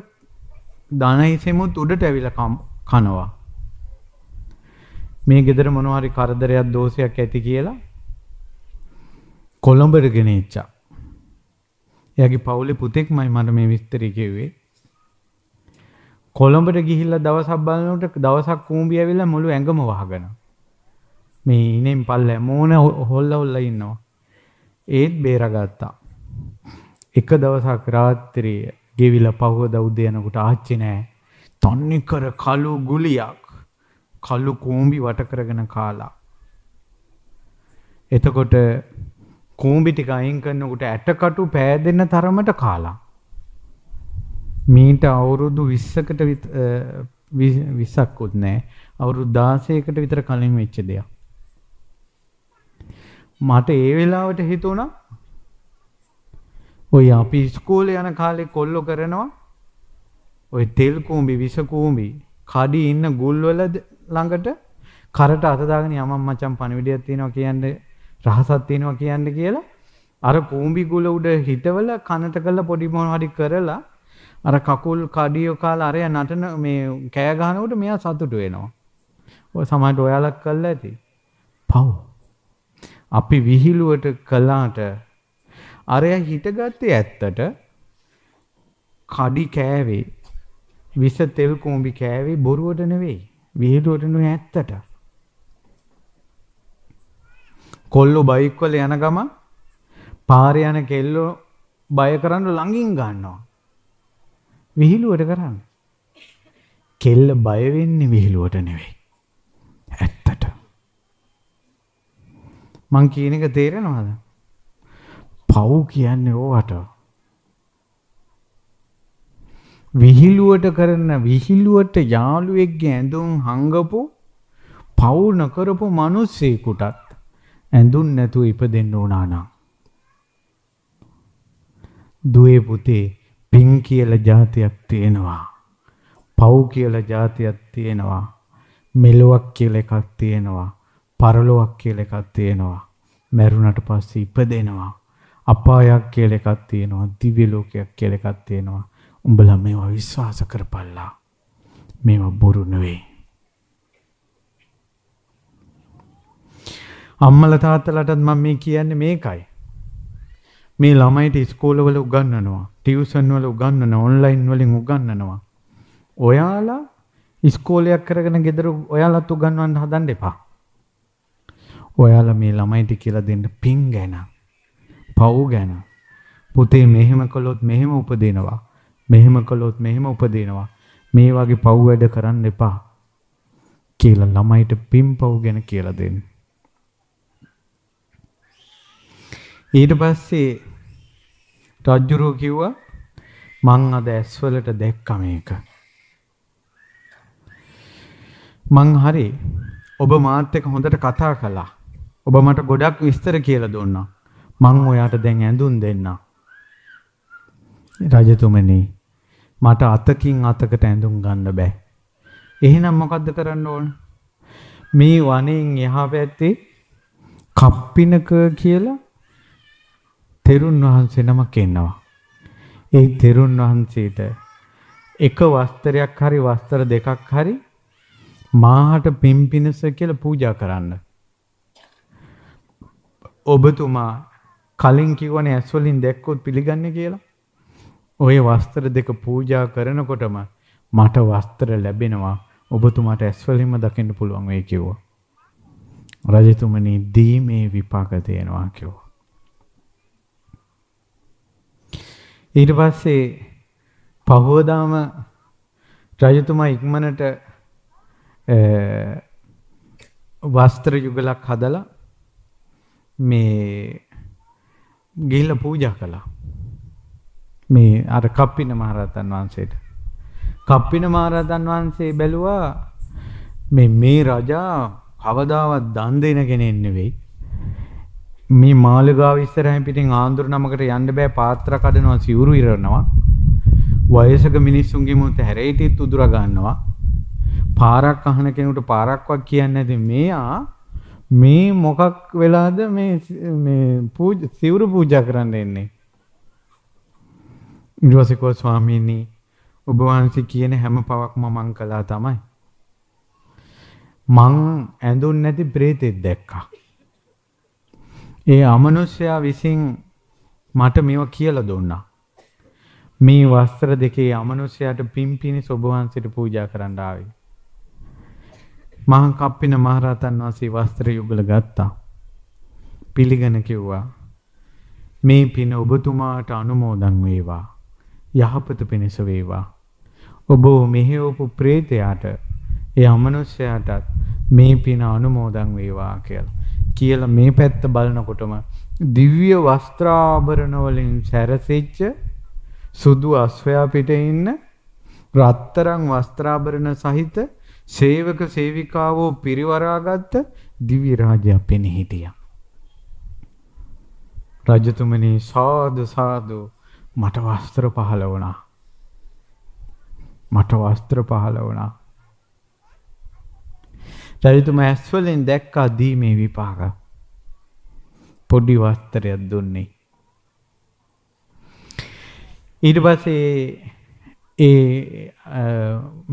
ධනයිසෙමුත් උඩට ඇවිල්ලා කනවා. මේ ගෙදර මොනවා හරි කරදරයක් දෝෂයක් ඇති කියලා කොළඹට ගෙනිච්චා. එයාගේ පවුලේ පුතෙක්මයි මට මේ විස්තරය කිව්වේ. කොළඹට ගිහිල්ලා දවසක් බලනකොට දවසක් කූඹිය ඇවිල්ලා මුළු ඇඟම වහගෙන. මේ ඉනෙන් පල්ලෑ මෝන හොල්ල හොල්ල ඉන්නවා. ඒත් බේරගත්තා. එක දවසක් රාත්‍රියේ ගෙවිලා පහුවද උදේ යනකොට ආච්චි නෑ. තන්නේ කර කළු ගුලියක්. කළු කූඹි වට කරගෙන කාලා. එතකොට කූඹි ටික අයින් කරනකොට ඇටකටු පෑදෙන තරමට කාලා. මීට අවුරුදු 20කට 20ක් උත් නෑ අවුරුදු 16කට විතර කලින් වෙච්ච දෙයක්. මට ඒ වෙලාවට හිතුණා ඔය අපි ස්කෝලේ යන කාලේ කොල්ලෝ කරනවා ඔය තෙල් කූඹි විස කූඹි කඩි ඉන්න ගුල්වල ළඟට කරට අත දාගෙන යමන් මචං පණිවිඩයක් තියෙනවා කියන්නේ රහසක් තියෙනවා කියන්න කියලා අර කූඹි ගුල උඩ හිටවල කනට කළ පොඩි මොනවාරි කරලා අර කකුල් කඩිය කාලා අරයා නටන මේ කෑ ගන්නකොට මෙයා සතුටු වෙනවා. ඔය සමහරට ඔයාලක් කළා ඇති. පව්. අපි විහිළුවට කළාට අරයා හිටගත්තේ ඇත්තට කඩි කෑවේ විස තෙල් කූඹි කෑවේ බොරුවට නෙවෙයි විහිළුවට නෙවෙයි ඇත්තට කොල්ලු බයික්වල යන ගම පාරයන කෙල්ලෝ බය කරන්න ළඟින් ගන්නවා. විහිළුවට කරන්න. කෙල්ල බයවෙන්නේ විහිළුවට නෙවෙයි. ඇත්තට. මං කියන එක තේරෙනවද? පව් කියන්නේ ඕවට. විහිළුවට කරන විහිළුවට යාළුවෙක්ගේ ඇඳුම් හංගපු පව් නොකරපු මිනිස්සෙකුටත් ඇඳුම් නැතුව ඉපදෙන්න ඕනා නම් දුවේ පුතේ පින් කියලා જાතියක් තියෙනවා පව් කියලා જાතියක් තියෙනවා මෙලොවක් කියලා එකක් තියෙනවා පරලොවක් කියලා එකක් තියෙනවා මැරුණට පස්සේ ඉපදෙනවා අපායක් කියලා එකක් තියෙනවා දිව්‍ය ලෝකයක් කියලා එකක් තියෙනවා උඹලා මේවා විශ්වාස කරපල්ලා මේවා බොරු නෙවෙයි අම්මල තාත්තලටත් මම මේ කියන්නේ මේකයි. මේ ළමයිට ඉස්කෝලවල උගන්වනවා, ටියුෂන් වල උගන්වනවා, ඔන්ලයින් වලින් උගන්වනවා. ඔයාලා ඉස්කෝලයක් කරගෙන ගෙදර ඔයාලත් උගන්වන්න හදන්න එපා. ඔයාලා මේ ළමයිට කියලා දෙන්න පින් ගැන, පව් ගැන. පුතේ මෙහෙම කළොත් මෙහෙම උපදිනවා. මෙහෙම කළොත් මෙහෙම උපදිනවා. මේ වගේ පව් වැඩ කරන්න එපා. කියලා ළමයිට පින් පව් ගැන කියලා දෙන්න. ඊට පස්සේ රජුරෝ කිව්වා මං අද ඇස්වලට දැක්ක මේක. මං හරි ඔබ මාත් එක්ක හොඳට කතා කළා. ඔබ මට ගොඩක් විස්තර කියලා දුන්නා. මං ඔයාට දැන් ඇඳුම් දෙන්නම්. රජතුමනි මට අතකින් අතකට ඇඳුම් ගන්න බෑ. එහෙනම් මොකද්ද කරන්න ඕන? මේ වනයෙන් එහා පැත්තේ කප්පිනක කියලා තෙරුන් වහන්සේ නමක් ඉන්නවා. ඒ තෙරුන් වහන්සේට එක වස්ත්‍රයක් හරි වස්ත්‍ර දෙකක් හරි මාහට පිම්පිනස කියලා පූජා කරන්න. ඔබතුමා කලින් කිව්වනේ ඇස් වලින් දැක්කොත් පිළිගන්නේ කියලා. ওই වස්ත්‍ර දෙක පූජා කරනකොටම මට වස්ත්‍ර ලැබෙනවා. ඔබතුමාට ඇස් වලින්ම දකින්න පුළුවන් වෙයි කිව්වා. රජතුමනි දී මේ විපාක තියෙනවා කිව්වා. ඊට පස්සේ පහවදාම රජතුමා ඉක්මනට වස්ත්‍ර යුගලක් හදලා මේ ගිහිල්ලා පූජා කළා. මේ අර කප්පින මහරහතන් වහන්සේට. කප්පින මහරහතන් වහන්සේ බැලුවා මේ මේ රජා කවදාවත් දන් දෙන කෙනෙක් නෙවෙයි. මේ මාලිගාව ඉස්සරහින් පිටින් ආන්දුර නමකට යන්න බෑ පාත්‍ර කඩනවා සිවුරු ඉරනවා වයසක මිනිස්සුන්ගේ මුත හැරෙයිටිත් උදුර ගන්නවා පාරක් අහන කෙනෙකුට පාරක්වත් කියන්නේ නැති මෙයා මේ මොකක් වෙලාද මේ මේ පූජ සිවුරු පූජා කරන්න එන්නේ ඊට පස්සේ කෝ ස්වාමීනි ඔබ වහන්සේ කියන හැම පවක්ම මං කළා තමයි මං ඇඳුන් නැති ප්‍රේතෙක් දැක්කා ඒ අමනුෂ්‍යයා විසින් මට මේව කියලා දුන්නා. මේ වස්ත්‍ර දෙකේ අමනුෂ්‍යයාට පිම්පිනි සොබවන්සිට පූජා කරන්න ආවේ. මහා කප්පින මහරහතන් වහන්සේ වස්ත්‍ර යුගල ගත්තා. පිළිගෙන කිව්වා මේ පින ඔබතුමාට අනුමෝදන් වේවා. යහපත පිණිස වේවා. ඔබ මෙහෙවපු ප්‍රේතයාට ඒ අමනුෂ්‍යයාටත් මේ පින අනුමෝදන් වේවා කියලා. කියලා මේ පැත්ත බලනකොටම දිව්‍ය වස්ත්‍රාභරණ වලින් සැරසෙච්ච සුදු අශ්වයා පිට ඉන්න රත්තරන් වස්ත්‍රාභරණ සහිත සේවක සේවිකාවෝ පිරිවරාගත්ත දිව්‍ය රාජයා පෙනී හිටියා. රජතුමනි සාදු සාදු මට වස්ත්‍ර පහළ වුණා. මට වස්ත්‍ර පහළ වුණා. පැවිතුම ඇස්වලින් දැක්කා දීමේ විපාක. පොඩි වස්තරයක් දුන්නේ. ඊට පස්සේ ඒ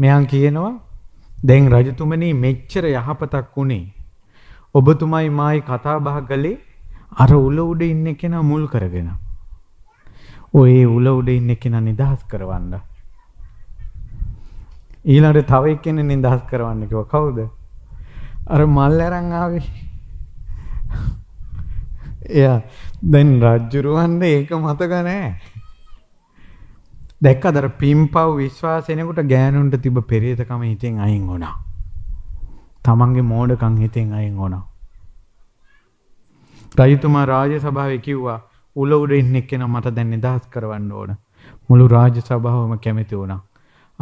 මෙයන් කියනවා දැන් රජතුමනි මෙච්චර යහපතක් වුණේ ඔබතුමයි මායි කතා බහ කළේ අර උල උඩ ඉන්න කෙනා මුල් කරගෙන. ඔය උල උඩ ඉන්න කෙනා නිදහස් කරවන්න. ඊළඟට තව එක්කෙනෙක් නිදහස් කරවන්න කිව්වා. කවුද? අර මල් ඇරන් ආවේ. එයා දැන් රජ්ජුරුවන්ට ඒක මතක නෑ. දැක්ක අදර පිම්පව් විශ්වාසෙනකුට ගෑනුන්ට තිබ පෙරේතකම හිතෙන් අයින් ඕනා. තමන්ගේ මෝඩකං හිතෙන් අයින් ඕනා. රජතුමා රාජ සභාව කිව්වා උල උඩ ඉන්නෙක් කෙන මට දැන් නිදහස් කරවන්න ඕන. මුළු රාජ සභාවම කැමති වුණා.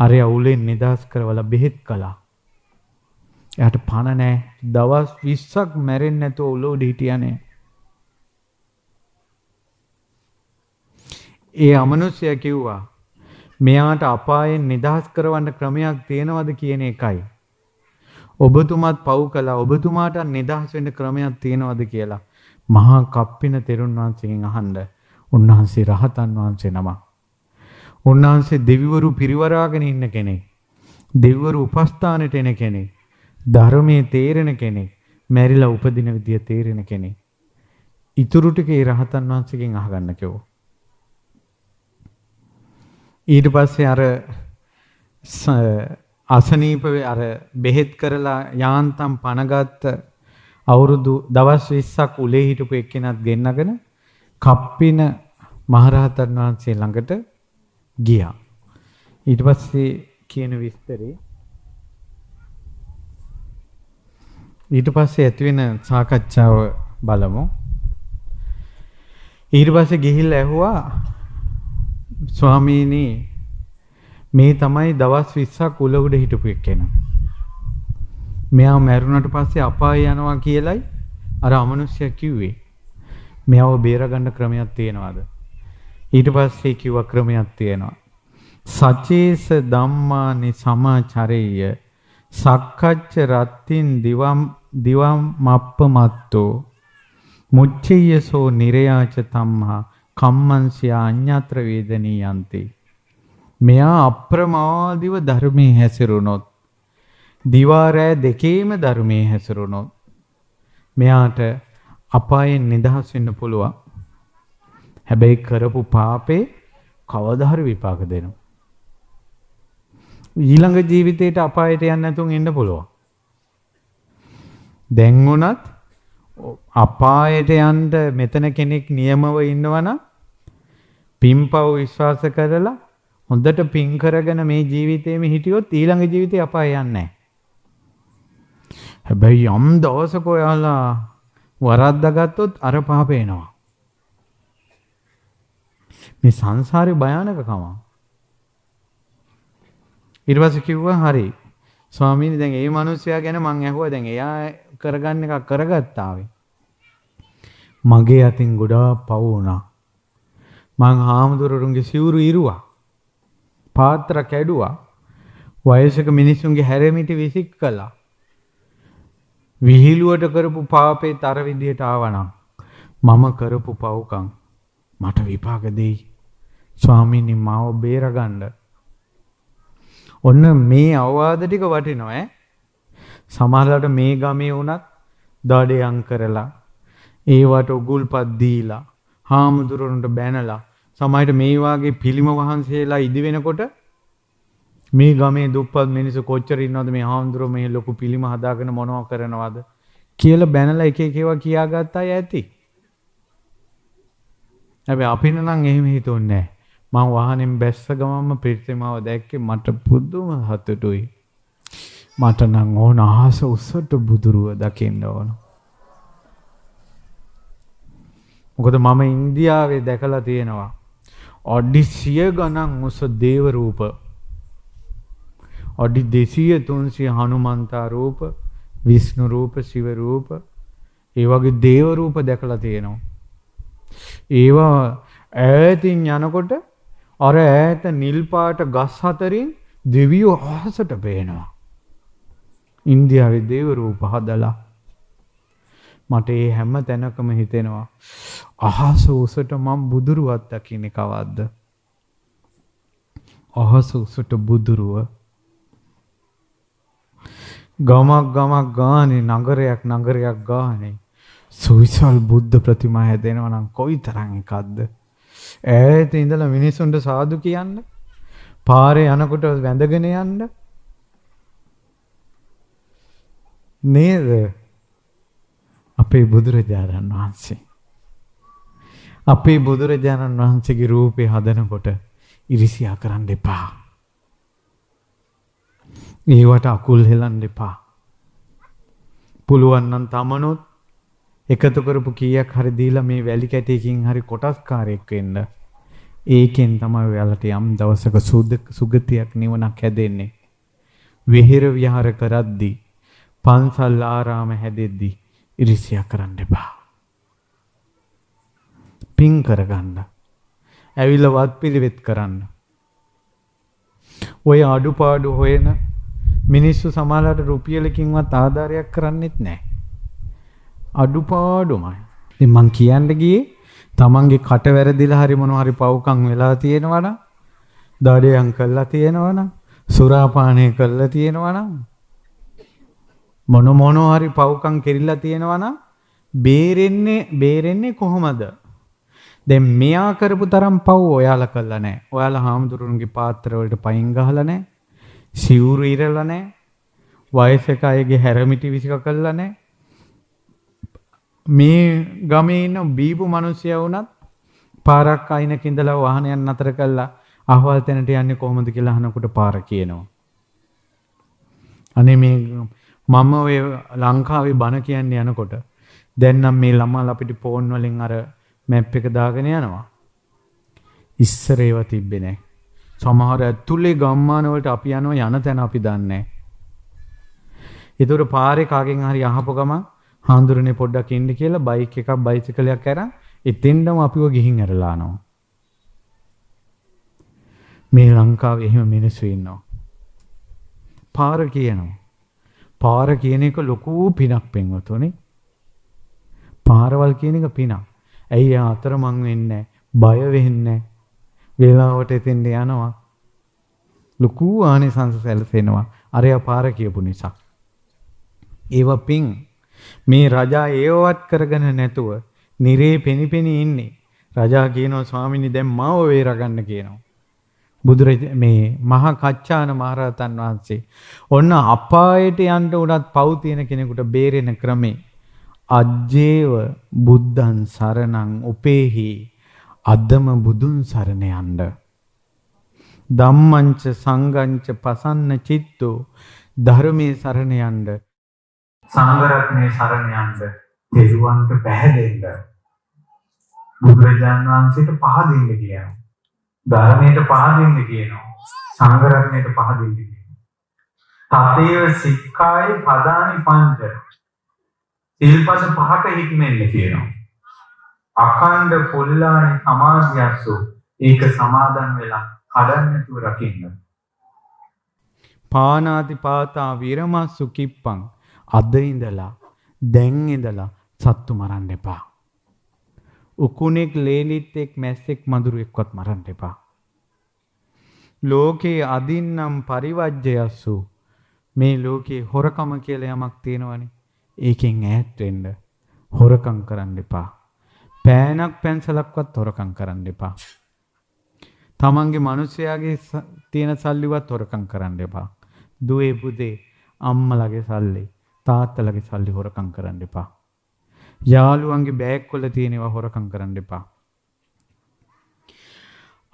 අරය උලෙන් නිදහස් කරවල බෙහෙත් කලා. එයාට පණ නෑ දවස් 20ක් මැරෙන්නේ නැතුව උල උඩ හිටියානේ. ඒ අමනුෂ්‍යය කිව්වා මෙයාට අපායෙන් නිදහස් කරවන්න ක්‍රමයක් තියෙනවද කියන එකයි. ඔබතුමත් පව් කළා ඔබතුමාට නිදහස් වෙන්න ක්‍රමයක් තියෙනවද කියලා මහා කප්පින තෙරුන් වහන්සේගෙන් අහන්න උන්වහන්සේ රහතන් වහන්සේ නම. උන්වහන්සේ දෙවිවරු පිරිවරාගෙන ඉන්න කෙනෙක්. දෙවිවරු උපස්ථානෙට එන කෙනෙක්. ධර්මයේ තේරෙන කෙනෙක්, මැරිලා උපදින විදිය තේරෙන කෙනෙක්. ඉතුරු ටික ඒ රහතන් වහන්සේගෙන් අහගන්න කිව්වෝ. ඊට පස්සේ අර අසනීප අර බෙහෙත් කරලා යාන්තම් පණගත්ත අවුරුදු දවස් 20ක් උලේ හිටපු එක්කෙනත් ගෙන්නගෙන කප්පින මහරහතන් වහන්සේ ළඟට ගියා. ඊට පස්සේ කියන විස්තරේ ඊට පස්සේ ඇතිවෙන සාකච්ඡාව බලමු. ඊට පස්සේ ගිහිල්ලා ඇහුවා ස්වාමීනි මේ තමයි දවස් 20ක් උල උඩ හිටපු කෙනා. මෙයා මැරුණට පස්සේ අපාය යනවා කියලයි අර අමනුෂ්‍ය කිව්වේ. මෙයාව බේරගන්න ක්‍රමයක් තියෙනවද? ඊට පස්සේ කිව්වා ක්‍රමයක් තියෙනවා. සචේස ධම්මානි සමාචරේය සක්කච්ච රත්තින් දිවම් දිවම් මප්පමත්තෝ මුච්චයසෝ නිරයාච තම්හා කම්මන්සියා අඤ්ඤත්‍ර වේදනීයන්ති මෙයා අප්‍රමාදීව ධර්මයේ හැසිරුණොත් දිවාරෑ දෙකේම ධර්මයේ හැසිරුණොත් මෙයාට අපායෙන් නිදහස් වෙන්න පුළුවන් හැබැයි කරපු පාපේ කවදා හරි විපාක දෙනවා ඊළඟ ජීවිතේට අපායට යන්න නැතුන් ඉන්න පුළුවන් දැන් උනත් අපායට යන්න මෙතන කෙනෙක් නියමව ඉන්නවනම් පින්පව් විශ්වාස කරලා හොඳට පින් කරගෙන මේ ජීවිතේම හිටියොත් ඊළඟ ජීවිතේ අපාය යන්නේ හැබැයි යම් දවසක ඔයාලා වරද්දාගත්තොත් අර පාප එනවා. මේ සංසාරේ භයානකකම. ඊට පස්සේ කිව්වා හරි ස්වාමීනි දැන් ඒ මිනිස්සයා ගැන මං ඇහුවා දැන් එයා කරගන්න එක කරගත්තාවේ. මගේ අතින් ගොඩා පව් වුණා. මං හාමුදුරුවරුන්ගේ සිවුරු ඉරුවා. පාත්‍ර කැඩුවා. වයසක මිනිස්සුන්ගේ හැරමිටි විසික් කළා. විහිළුවට කරපු පාපේ තර විදියට ආවනම් මම කරපු පව්කම් මට විපාක දෙයි. ස්වාමීනි මාව බේරගන්න. ඔන්න මේ අවවාද ටික වටිනවා ඈ. සමහරලාට මේ ගමේ වුණත් දඩයම් කරලා ඒවට උගුල්පත් දීලා හාමුදුරන්ට බැනලා සමහරට මේ වාගේ පිළිම වහන්සේලා ඉදි වෙනකොට මේ ගමේ දුප්පත් මිනිස්සු කොච්චර ඉන්නවද මේ හාමුදුරුවෝ මේ ලොකු පිළිම හදාගෙන මොනවා කරනවද කියලා බැනලා එක එක ඒවා කියාගත්තා ඇති. හැබැයි අපිට නම් එහෙම හිතුන්නේ නැහැ. මං වාහනෙන් බැස්ස ගමන්ම පිරිතමාව දැක්කේ මට පුදුම හතුටුයි. මට නම් ඕන අහස උස්සට බුදුරුව දකින්න ඕන. මොකද මම ඉන්දියාවේ දැකලා තියෙනවා. ඔඩි සිය ගණන් උස දේව රූප. ඔඩි 200 300 හනුමන්තා රූප, විෂ්ණු රූප, ශිව රූප, ඒ වගේ දේව රූප දැකලා තියෙනවා. ඒවා ඈතින් යනකොට අර ඈත නිල් පාට ගස් හතරින් දෙවියෝ අහසට පේනවා. ඉන්දියාවේ දේවරූප හදලා මට ඒ හැම තැනකම හිතෙනවා අහස උසට මම බුදුරුවක් දකින්නේ කවද්ද අහස උසට බුදුරුව ගමක් ගමක් ගානේ නගරයක් නගරයක් ගානේ සුවිසල් බුද්ධ ප්‍රතිමා හැදෙනවා නම් කොයිතරම් එකක්ද ඈත ඉඳලා මිනිසුන්ට සාදු කියන්න පාරේ යනකොට වැඳගෙන යන්න නේද? අපේ බුදුරජාණන් වහන්සේ. අපේ බුදුරජාණන් වහන්සේගේ රූපේ හදනකොට ඉරිසියා කරන්න එපා. ඒවට අකුල් හෙලන්න එපා. පුළුවන් නම් තමනුත් එකතු කරපු කීයක් හරි දීලා මේ වැලි කැටයකින් හරි කොටස්කාරයෙක් වෙන්න. ඒකෙන් තමයි ඔයාලට යම් දවසක සුගතියක් නිවනක් හැදෙන්නේ. විහෙර විහාර කරද්දී පන්සල් ආරාම හැදෙද්දී ඉරිසියා කරන්න එපා. පින් කරගන්න. ඇවිල්ලා වත්පිළිවෙත් කරන්න. ඔය අඩුපාඩු හොයන මිනිස්සු සමහරට රුපියලකින්වත් ආධාරයක් කරන්නෙත් නැහැ. අඩුපාඩුමයි. ඉතින් මං කියන්න ගියේ තමන්ගේ කට වැරදිලා හරි මොනවා හරි පව්කම් වෙලා තියෙනවා නම් දඩයම් කළා තියෙනවා නම් සුරාපානය කළා තියෙනවා නම් මොන මොනෝ හරි පව්කම් කෙරිලා තියෙනවා නම් බේරෙන්නේ බේරෙන්නේ කොහොමද? දැන් මෙයා කරපු තරම් පව් ඔයාලා කළා නෑ. ඔයාලා හාමුදුරුවන්ගේ පාත්‍රවලට පයින් ගහලා නෑ. සිවුරු ඉරලා නෑ. වයසක අයගේ හැරමිටි විසික කළා නෑ. මේ ගමේ ඉන්න බීපු මිනිස්සයා වුණත් පාරක් අයින කිඳලා වාහනයන් නතර කළා. අහවල් තැනට යන්නේ කොහොමද කියලා අහනකොට පාර කියනවා. අනේ මේ මම ඔය ලංකාවේ බණ කියන්න යනකොට දැන්නම් මේ ළමල් අපිට ෆෝන් වලින් අර මැප් එක දාගෙන යනවා. ඉස්සර ඒවා තිබ්බේ නැහැ. සමහර ඇතුලේ ගම්මාන වලට අපි යනවා යන තැන අපි දන්නේ නැහැ. ඒතර පාරේ කාගෙන් හරි අහපු ගමන් හාඳුරනේ පොඩ්ඩක් ඉන්න කියලා බයික් එකක් බයිසිකලයක් අරන් එතෙන්ටම අපිව ගිහින් ඇරලා ආනවා. මේ ලංකාවේ එහෙම මිනිස්සු ඉන්නවා. පාර කියනවා. පාර කියන එක ලොකු පිනක් පින්වතුනි. පාරවල් කියන එක පිනක්. ඇයි අතර මං වෙන්නේ බය වෙන්නේ වේලාවට එතෙන්ට යනවා. ලොකු ආනිසංස සැලසෙනවා. අරයා පාර කියපු නිසා. ඒව පින් මේ රජා ඒවවත් කරගෙන නැතුව නිරේ පෙනිපෙනී ඉන්නේ. රජා කියනවා ස්වාමිනී දැන් මාව වේරගන්න කියනවා. බුදුර මේ මහා කච්චාන මහරහතන් වහන්සේ ඔන්න අපායට යන්න උනත් පව් තියෙන කෙනෙකුට බේරෙන ක්‍රමේ අජ්ජේව බුද්ධං සරණං උපේහි අදම බුදුන් සරණ යන්න ධම්මංච සංඝංච පසන්න චිත්තෝ ධර්මයේ සරණ යන්න සංඝරත්නයේ සරණ යන්න දෙවිවන්ට පැහැදෙන්න බුදුරජාණන් වහන්සේට පහදින්න කියනවා ධර්මයට පහදින්න කියනවා. සංගරණයට පහදින්න කියනවා. තතේව සික්ඛායි පදානි පංච. සිල්පද පහක හික්මෙන්න කියනවා. අඛණ්ඩ පුල්ලානි සමාධියසු ඒක සමාදන් වෙලා කඩන්නතුව රකින්න. පානාති පාතා විරමස්සු කිප්පං අද ඉඳලා දැන් ඉඳලා සත්තු මරන්න එපා. උකුණෙක් ලේලිත් එක් මැස්සෙක් මඳුරෙක්වත් මරන්න එපා. ලෝකේ අදින්නම් පරිවජ්ජයස්සු මේ ලෝකේ හොරකම කියලා යමක් තියෙනවනේ. ඒකෙන් ඈත් වෙන්න හොරකම් කරන්න එපා. පෑනක් පැන්සලක්වත් හොරකම් කරන්න එපා. තමන්ගේ මිනිස්යාගේ තියෙන සල්ලිවත් හොරකම් කරන්න එපා. දුවේ පුතේ අම්මලගේ සල්ලි තාත්තලගේ සල්ලි හොරකම් කරන්න එපා. යාළුවන්ගේ බෑග් වල තියෙනවා හොරකම් කරන්න එපා.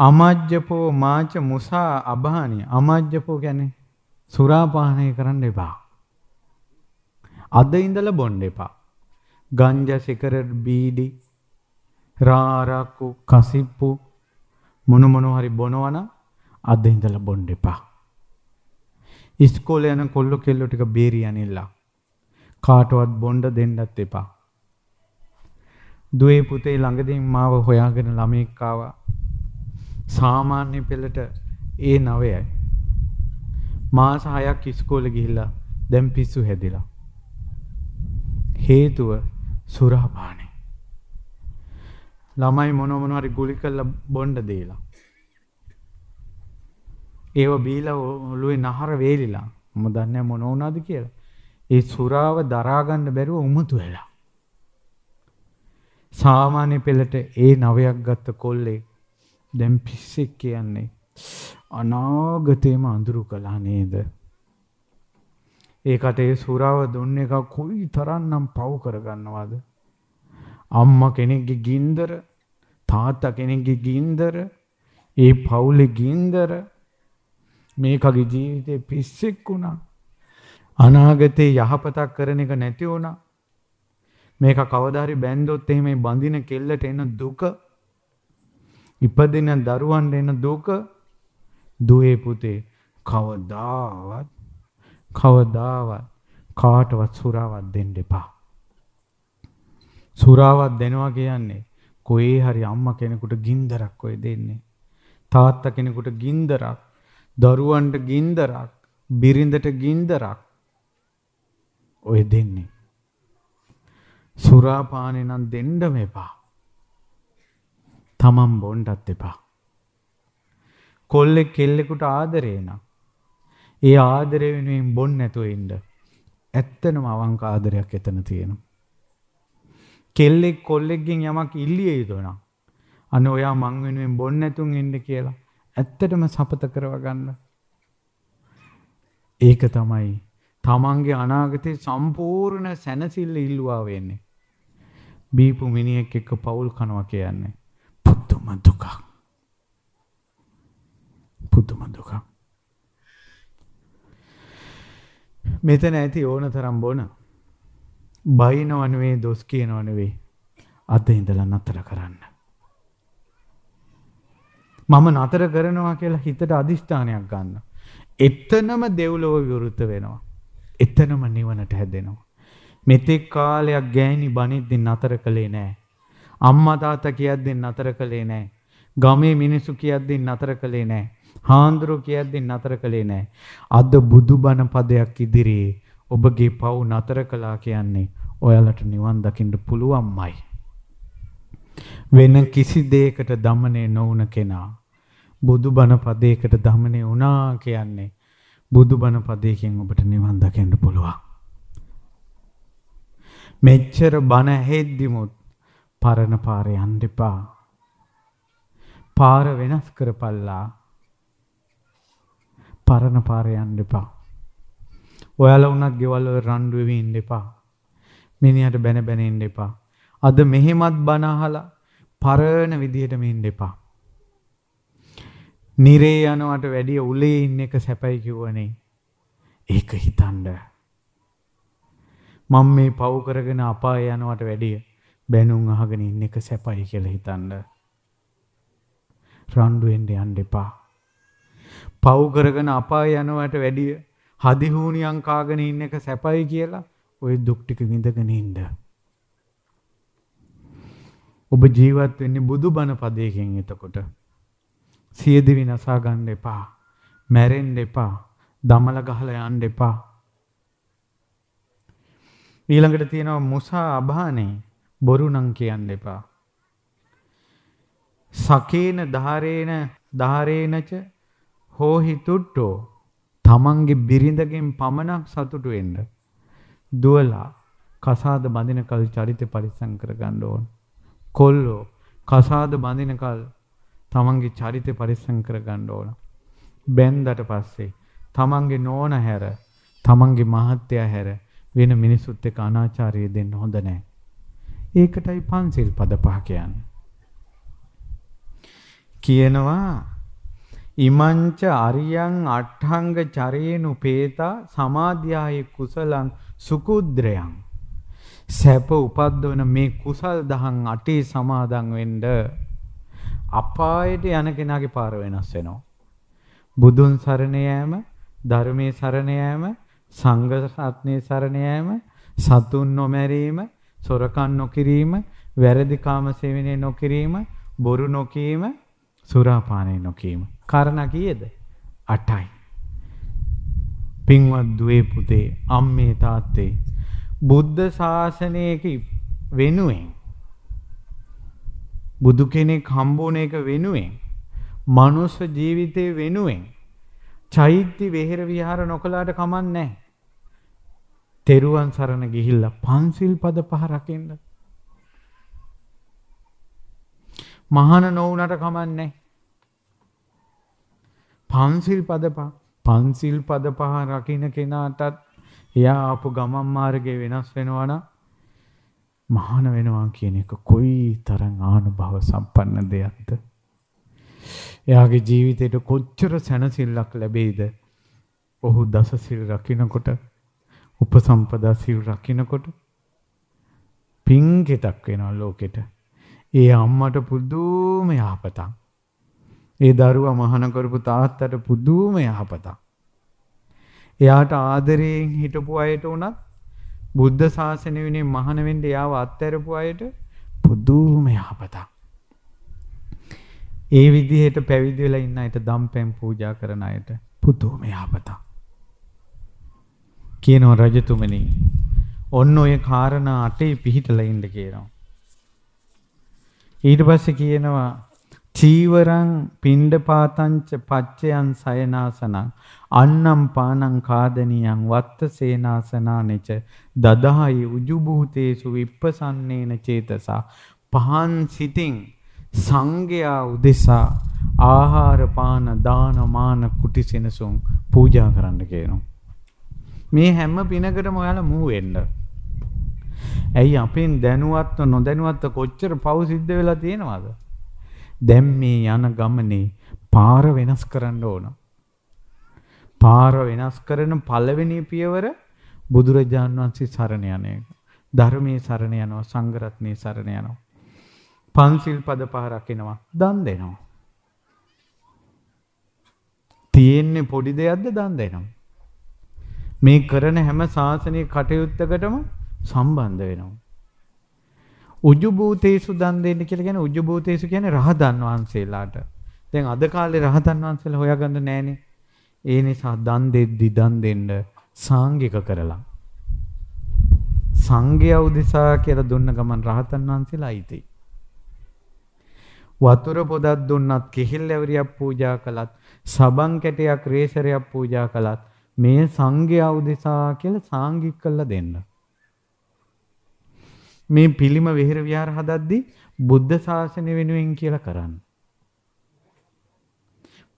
අමජ්ජපෝ මාච මුසා අභානිය අමජ්ජපෝ කියන්නේ සුරාපානය කරන්න එපා. අද ඉඳලා බොන්න එපා. ගංජා සිගරට් බීඩි රාරක්කු කසිප්පු මොන මොන හරි බොනවනම් අද ඉඳලා බොන්න එපා. ඉස්කෝලේ යන කොල්ල කෙල්ල ටික බේරි අනිල්ලා. කාටවත් බොන්න දෙන්නත් එපා. දුවේ පුතේ ළඟදී මාව හොයාගෙන ළමෙක් ආවා. සාමාන්‍ය පෙළට ඒ 9යි. මාස 6ක් ඉස්කෝලේ ගිහිල්ලා දැන් පිස්සු හැදිලා. හේතුව සුරාපානයි. ළමයි මොන මොන හරි ගුලි කරලා බොණ්ඩ දීලා. ඒව බීලා ඔළුවේ නහර වේලිලා. මම දන්නේ මොන වුණාද කියලා. ඒ සුරාව දරා ගන්න බැරුව උමතු වෙලා. සාමාන්‍ය පෙළට ඒ නවයක් ගත්ත කොල්ලේ දැන් පිස්සෙක් කියන්නේ අනාගතේම අඳුරු කළා නේද? ඒකට ඒ සුරාව දුන්න එක කොයි තරම්නම් පව් කරගන්නවද? අම්මා කෙනෙක්ගේ ගින්දර, තාත්තා කෙනෙක්ගේ ගින්දර, ඒ පවුලේ ගින්දර මේකගේ ජීවිතේ පිස්සෙක් වුණා. අනාගතේ යහපතක් කරන එක නැති වුණා. මේක කවදාරි බැන්දොත් එහෙම මේ බඳින කෙල්ලට එන දුක ඉපදින දරුවන්ට එන දුක දුවේ පුතේ කවදාවත් කවදාවත් කාටවත් සුරාවක් දෙන්න එපා. සුරාවක් දෙනවා කියන්නේ කොහේ හරි අම්මා කෙනෙකුට ගින්දරක් ඔය දෙන්නේ. තාත්තා කෙනෙකුට ගින්දරක්, දරුවන්ට ගින්දරක්, බිරිඳට ගින්දරක් ඔය දෙන්නේ. සුරාපානය නම් දෙන්ඩම එපා. තමම් බොන්්ඩත් එපා. කොල්ලෙක් කෙල්ලෙකුට ආදරේන. ඒ ආදරය වෙනුවෙන් බොන් නැතුව ඉන්ඩ. ඇත්තනම අවංක ආදරයක් එතන තියෙනවා. කෙල්ලෙක් කොල්ලෙක්ගෙන් යමක් ඉල්ලිය යුතුන. අන ඔයා මං වෙනුවෙන් බොන් නැතුන් එන්න කියලා ඇත්තටම සපත කරවගන්න. ඒක තමයි තමන්ගේ අනාගතය සම්පූර්ණ සැනසිල්ල ඉල්ලවා වෙන්නේ. බීපු මිනිහෙක් එක්ක පවුල් කනවා කියන්නේ පුදුම දුකක්. පුදුම දුකක්. මෙතන ඇති ඕන තරම් බොන. බයිනව නෙවෙයි දොස් කියනව නෙවෙයි. අද ඉඳලා නතර කරන්න. මම නතර කරනවා කියලා හිතට අදිෂ්ඨානයක් ගන්න. එතනම දෙව්ලොව විවෘත වෙනවා. එතනම නිවනට හැදෙනවා. මෙතෙක් කාලයක් ගෑණි බනිද්දී නතර කළේ නැහැ. අම්මා තාත්තා කියද්දී නතර කළේ නැහැ. ගමේ මිනිස්සු කියද්දී නතර කළේ නැහැ. හාන්දුරු කියද්දී නතර කළේ නැහැ. අද බුදුබණ පදයක් ඉදිරියේ ඔබගේ පව් නතර කළා කියන්නේ ඔයාලට නිවන් දකින්න පුළුවන්මයි. වෙන කිසි දෙයකට দমনේ නොවුන කෙනා බුදුබණ පදයකට দমনේ වුණා කියන්නේ බුදුබණ පදයකින් ඔබට නිවන් දකින්න පුළුවන්. මෙච්චර බණ ඇහෙද්දිමුත් පරණ පාරේ යන්න එපා. පාර වෙනස් කරපල්ලා. පරණ පාරේ යන්න එපා. ඔයාලා වුණත් ගෙවල් වල රණ්ඩු වෙමින් ඉන්න එපා. මිනිහට බැන බැන ඉන්න එපා. අද මෙහෙමත් බණ අහලා පරණ විදිහටම ඉන්න එපා. නිරේ යනවට වැඩිය උලේ ඉන්න එක සැපයි කිව්වනේ. ඒක හිතන්න. මම මේ පව් කරගෙන අපාය යනවට වැඩිය බැනුම් අහගෙන ඉන්න එක සැපයි කියලා හිතන්න. රණ්ඩු වෙන්න යන්න එපා. පව් කරගෙන අපාය යනවට වැඩිය හදිහූණියන් කාගෙන ඉන්න එක සැපයි කියලා ওই දුක් ටික විඳගෙන ඉන්න. ඔබ ජීවත් වෙන්නේ බුදුබණ පදයකින් එතකොට. සියදිවි නසා ගන්න එපා. මැරෙන්න එපා. දමල ගහලා යන්න එපා. ඊළඟට තියෙනවා මුසා අභානේ බොරු නම් කියන්න එපා. සකේන ධාරේන ධාරේනච හෝහිතුට්ටෝ තමන්ගේ බිරිඳගෙන් පමණක් සතුටු වෙන්න. දුවලා කසාද බඳිනකල් චරිත පරිස්සම් කරගන්න ඕන. කොල්ලෝ කසාද බඳිනකල් තමන්ගේ චරිත පරිස්සම් කරගන්න ඕන. බැන්දට පස්සේ තමන්ගේ නෝන හැර තමන්ගේ මහත්තයා හැර වෙන මිනිසුත් එක්ක අනාචාරය දෙන්න හොඳ නැහැ. ඒකටයි පන්සිල් පද පහ කියන්නේ. කියනවා ඉමංච අරියං අට්ඨංග චරේනු පේතා සමාධ්‍යාය කුසලං සුකුද්‍රයන් සැප උපද්දවන මේ කුසල් දහම් අටේ සමාදන් වෙන්න අපායට යන කෙනාගේ පාර වෙනස් වෙනවා බුදුන් සරණ යෑම ධර්මයේ සරණ යෑම සංඝ රත්නයේ සරණ යාම, සතුන් නොමැරීම, සොරකම් නොකිරීම, වැරදි කාම සේවනය නොකිරීම, බොරු නොකීම, සුරාපානය නොකීම. කාරණා කීයද? 8යි. පින්වත් දුවේ පුතේ, අම්මේ තාත්තේ බුද්ධ ශාසනයක වෙනුවෙන් බුදු කෙනෙක් හම්බුන එක වෙනුවෙන් මනුස්ස ජීවිතේ වෙනුවෙන් චෛත්‍ය විහෙර විහාර නොකලාට කමන්නේ නැහැ. තෙරුවන් සරණ ගිහිල්ලා පන්සිල් පද පහ රකින්න. මහාන නොවුනට කමන්නේ. පන්සිල් පද පහ පන්සිල් පද පහ රකින්න කෙනාටත් එයා ආපු ගමන් මාර්ගය වෙනස් වෙනවා නම් මහාන වෙනවා කියන එක කොයි තරම් ආනුභව සම්පන්න දෙයක්ද එයාගේ ජීවිතේට කොච්චර සැනසෙල්ලක් ලැබෙයිද ඔහු දසසිල් රකින්නකොට උපසම්පදා සිල් රකින්නකොට පිං ගෙතක් වෙනවා ලෝකෙට. ඒ අම්මට පුදුම යහපතක්. ඒ දරුවා මහාන කරපු තාත්තට පුදුම යහපතක්. එයාට ආදරයෙන් හිටපු අයට උනත් බුද්ධ ශාසනය වෙනුවෙන් මහාන වෙන්න යාව අත්හැරපු අයට පුදුම යහපතක්. ඒ විදිහට පැවිදි වෙලා ඉන්න අයට දම්පැන් පූජා කරන අයට පුදුම යහපතක්. කියනවා රජතුමනි ඔන්න ඔය කාරණා අටේ පිහිටලා ඉන්න කියනවා ඊට පස්සේ කියනවා චීවරං පිණ්ඩපාතංච පච්චයන් සයනාසනං අන්නම් පානං කාදනියං වත්ත සේනාසනානෙච දදායි උජුභූතේසු විප්පසන්නේන චේතසා පහන් සිතින් සංඝයා උදෙසා ආහාර පාන දාන මාන කුටි සෙනසුන් පූජා කරන්න කියනවා මේ හැම පිනකටම ඔයාලා මූ වෙන්න. ඇයි අපෙන් දැනුවත්ව නොදැනුවත්ව කොච්චර පව් සිද්ධ වෙලා තියෙනවද? දැන් මේ යන ගමනේ පාර වෙනස් කරන්න ඕන. පාර වෙනස් කරන පළවෙනි පියවර බුදුරජාන් වහන්සේ සරණ යන එක. ධර්මයේ සරණ යනවා, සංඝරත්නයේ සරණ යනවා. පන්සිල් පද පහ රකින්නවා, දන් දෙනවා. තියෙන්නේ පොඩි දෙයක්ද දන් දෙනවා. මේ කරන හැම ශාසනික කටයුත්තකටම සම්බන්ධ වෙනවා. උජුබූතේසු දන් දෙන්න කියලා කියන්නේ උජුබූතේසු කියන්නේ රහතන් වහන්සේලාට. දැන් අද කාලේ රහතන් වහන්සේලා හොයාගන්න නෑනේ. ඒ නිසා දන් දෙද්දි දන් දෙන්න සාංගික කරලා. සංඝය උදෙසා කියලා දුන්න ගමන් රහතන් වහන්සේලා අයිති. වතුර පොදක් දුන්නත් කිහිල් ඇවරියක් පූජා කළත් සබන් කැටයක් රේසරයක් පූජා කළත් මේ සංඝයා උදෙසා කියලා සාංගික කරලා දෙන්න. මේ පිළිම විහෙර විහාර හදද්දී බුද්ධ ශාසනය වෙනුවෙන් කියලා කරන්න.